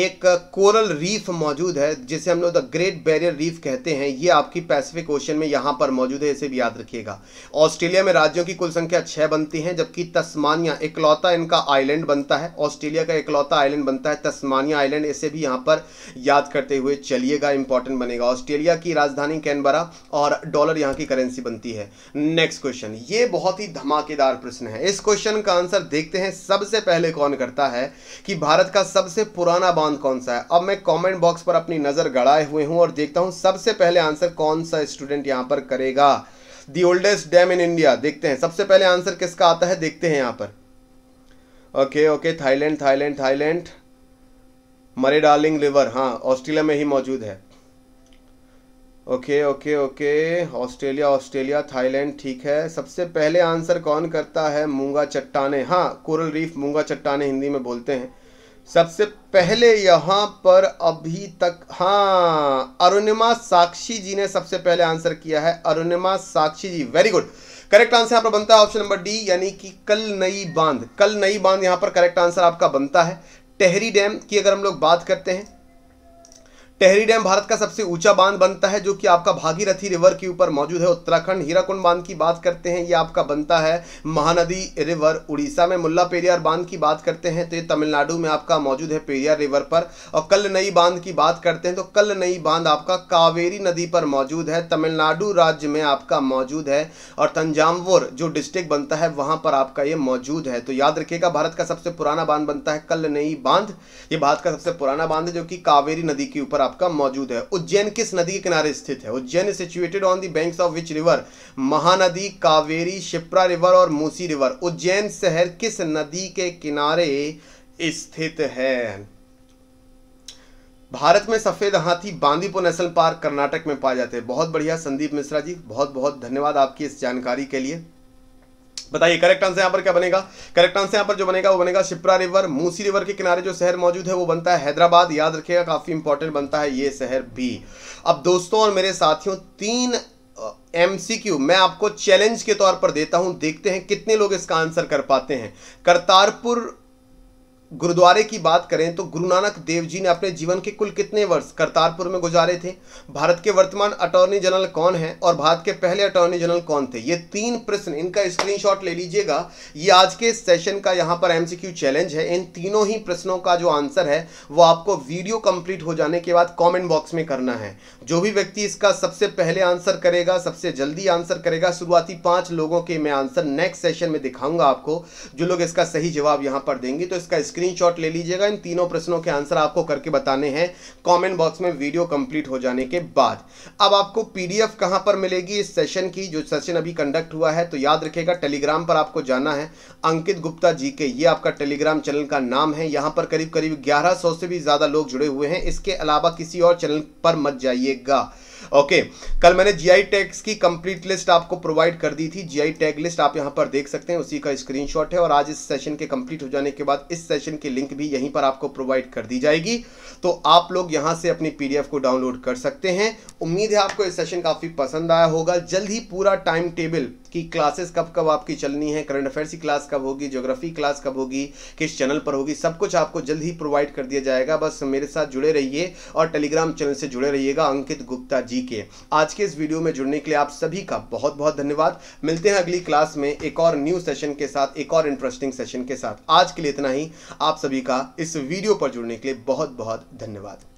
एक कोरल रीफ मौजूद है जिसे हम लोग द ग्रेट बैरियर रीफ कहते हैं ये आपकी पैसिफिक ओशन में यहाँ पर मौजूद है इसे भी याद रखिएगा ऑस्ट्रेलिया में राज्यों की कुल संख्या छः बनती है जबकि तस्मानिया इकलौता इनका आइलैंड बनता है ऑस्ट्रेलिया का इकलौता आइलैंड बनता है तस्मानिया आइलैंड इसे भी यहाँ पर याद करते हुए चलिएगा इंपॉर्टेंट बनेगा ऑस्ट्रेलिया की राजधानी कैनबरा और डॉलर यहाँ की करेंसी बनती है नेक्स्ट क्वेश्चन ये बहुत ही धमाकेदार प्रश्न है इस क्वेश्चन का आंसर देखते हैं सबसे पहले कौन करता है कि भारत का सबसे पुराना कौन कौन सा है अब मैं कमेंट बॉक्स पर अपनी नज़र गड़ाए हुए हूँ और देखता हूँ सबसे पहले आंसर कौन सा स्टूडेंट यहाँ पर करेगा the oldest dam in India देखते हैं सबसे पहले आंसर किसका आता है देखते हैं यहाँ पर okay okay Thailand Thailand Thailand Murray Darling river हाँ ऑस्ट्रेलिया में ही मौजूद है okay okay okay Australia Australia Thailand ठीक है सबसे पहले आंसर कौन करता है मूंगा चट्टाने हाँ कोरल रीफ मूंगा चट्टाने हिंदी में बोलते हैं सबसे पहले यहाँ पर अभी तक हाँ अरुणिमा साक्षी जी ने सबसे पहले आंसर किया है Arunima Sakshi ji very good correct answer यहाँ पर बनता है ऑप्शन नंबर डी यानी कि कल नई बांध कल नई बांध यहाँ पर करेक्ट आंसर आपका बनता है टेहरी डैम की अगर हम लोग बात करते हैं टेहरी डैम भारत का सबसे ऊंचा बांध बनता है जो कि आपका भागीरथी रिवर के ऊपर मौजूद है उत्तराखंड हीराकुंड बांध की बात करते हैं ये आपका बनता है महानदी रिवर उड़ीसा में मुल्ला पेरियार बांध की बात करते हैं तो ये तमिलनाडु में आपका मौजूद है पेरियार रिवर पर और कल नई बांध की बात करते हैं तो कल नई बांध आपका कावेरी नदी पर मौजूद है तमिलनाडु राज्य में आपका मौजूद है और तंजामवर जो डिस्ट्रिक्ट बनता है वहां पर आपका ये मौजूद है तो याद रखिएगा भारत का सबसे पुराना बांध बनता है कल नई बांध ये भारत का सबसे पुराना बांध है जो कि कावेरी नदी के ऊपर आप आपका मौजूद है उज्जैन किस नदी के किनारे स्थित है Ujjain situated on the banks of which river Mahanadi Kaveri Shipra river और मूसी रिवर उज्जैन शहर किस नदी के किनारे स्थित है भारत में सफेद हाथी बांदीपुर नेशनल पार्क कर्नाटक में पाए जाते हैं बहुत बढ़िया संदीप मिश्रा जी बहुत बहुत धन्यवाद आपकी इस जानकारी के लिए बताइए करेक्ट आंसर यहाँ पर क्या बनेगा करेक्ट आंसर यहाँ पर जो बनेगा वो बनेगा शिप्रा रिवर मूसी रिवर के किनारे जो शहर मौजूद है वो बनता है हैदराबाद याद रखिएगा काफी इंपॉर्टेंट बनता है ये शहर भी अब दोस्तों और मेरे साथियों तीन एमसीक्यू मैं आपको चैलेंज के तौर पर देता हूं देखते हैं कितने लोग इसका आंसर कर पाते हैं करतारपुर गुरुद्वारे की बात करें तो गुरु नानक देव जी ने अपने जीवन के कुल कितने वर्ष करतारपुर में गुजारे थे भारत के वर्तमान अटॉर्नी जनरल कौन है और भारत के पहले अटॉर्नी जनरल कौन थे ये तीन प्रश्न इनका स्क्रीनशॉट ले लीजिएगा ये आज के सेशन का यहाँ पर एमसीक्यू चैलेंज है इन तीनों ही प्रश्नों का जो आंसर है वो आपको वीडियो कंप्लीट हो जाने के बाद कॉमेंट बॉक्स में करना है जो भी व्यक्ति इसका सबसे पहले आंसर करेगा सबसे जल्दी आंसर करेगा शुरुआती पांच लोगों के मैं आंसर नेक्स्ट सेशन में दिखाऊंगा आपको जो लोग इसका सही जवाब यहाँ पर देंगे तो इसका स्क्रीन स्क्रीनशॉट ले लीजिएगा इन तीनों प्रश्नों के आंसर आपको करके बताने हैं कमेंट बॉक्स में वीडियो कंप्लीट हो जाने के बाद अब आपको पीडीएफ कहां पर मिलेगी इस सेशन की जो सेशन अभी कंडक्ट हुआ है तो याद रखिएगा टेलीग्राम पर आपको जाना है अंकित गुप्ता जी के ये आपका टेलीग्राम चैनल का नाम है यहां पर करीब करीब ग्यारह से भी ज़्यादा लोग जुड़े हुए हैं इसके अलावा किसी और चैनल पर मत जाइएगा ओके कल मैंने जीआई टैग्स की कंप्लीट लिस्ट आपको प्रोवाइड कर दी थी जीआई टैग लिस्ट आप यहां पर देख सकते हैं उसी का स्क्रीनशॉट है और आज इस सेशन के कंप्लीट हो जाने के बाद इस सेशन की लिंक भी यहीं पर आपको प्रोवाइड कर दी जाएगी तो आप लोग यहां से अपनी पीडीएफ को डाउनलोड कर सकते हैं उम्मीद है आपको इस सेशन काफी पसंद आया होगा जल्द ही पूरा टाइम टेबल कि क्लासेस कब कब आपकी चलनी है करंट अफेयर्स की क्लास कब होगी ज्योग्राफी क्लास कब होगी किस चैनल पर होगी सब कुछ आपको जल्द ही प्रोवाइड कर दिया जाएगा बस मेरे साथ जुड़े रहिए और टेलीग्राम चैनल से जुड़े रहिएगा अंकित गुप्ता जी के आज के इस वीडियो में जुड़ने के लिए आप सभी का बहुत बहुत धन्यवाद मिलते हैं अगली क्लास में एक और न्यू सेशन के साथ एक और इंटरेस्टिंग सेशन के साथ आज के लिए इतना ही आप सभी का इस वीडियो पर जुड़ने के लिए बहुत बहुत धन्यवाद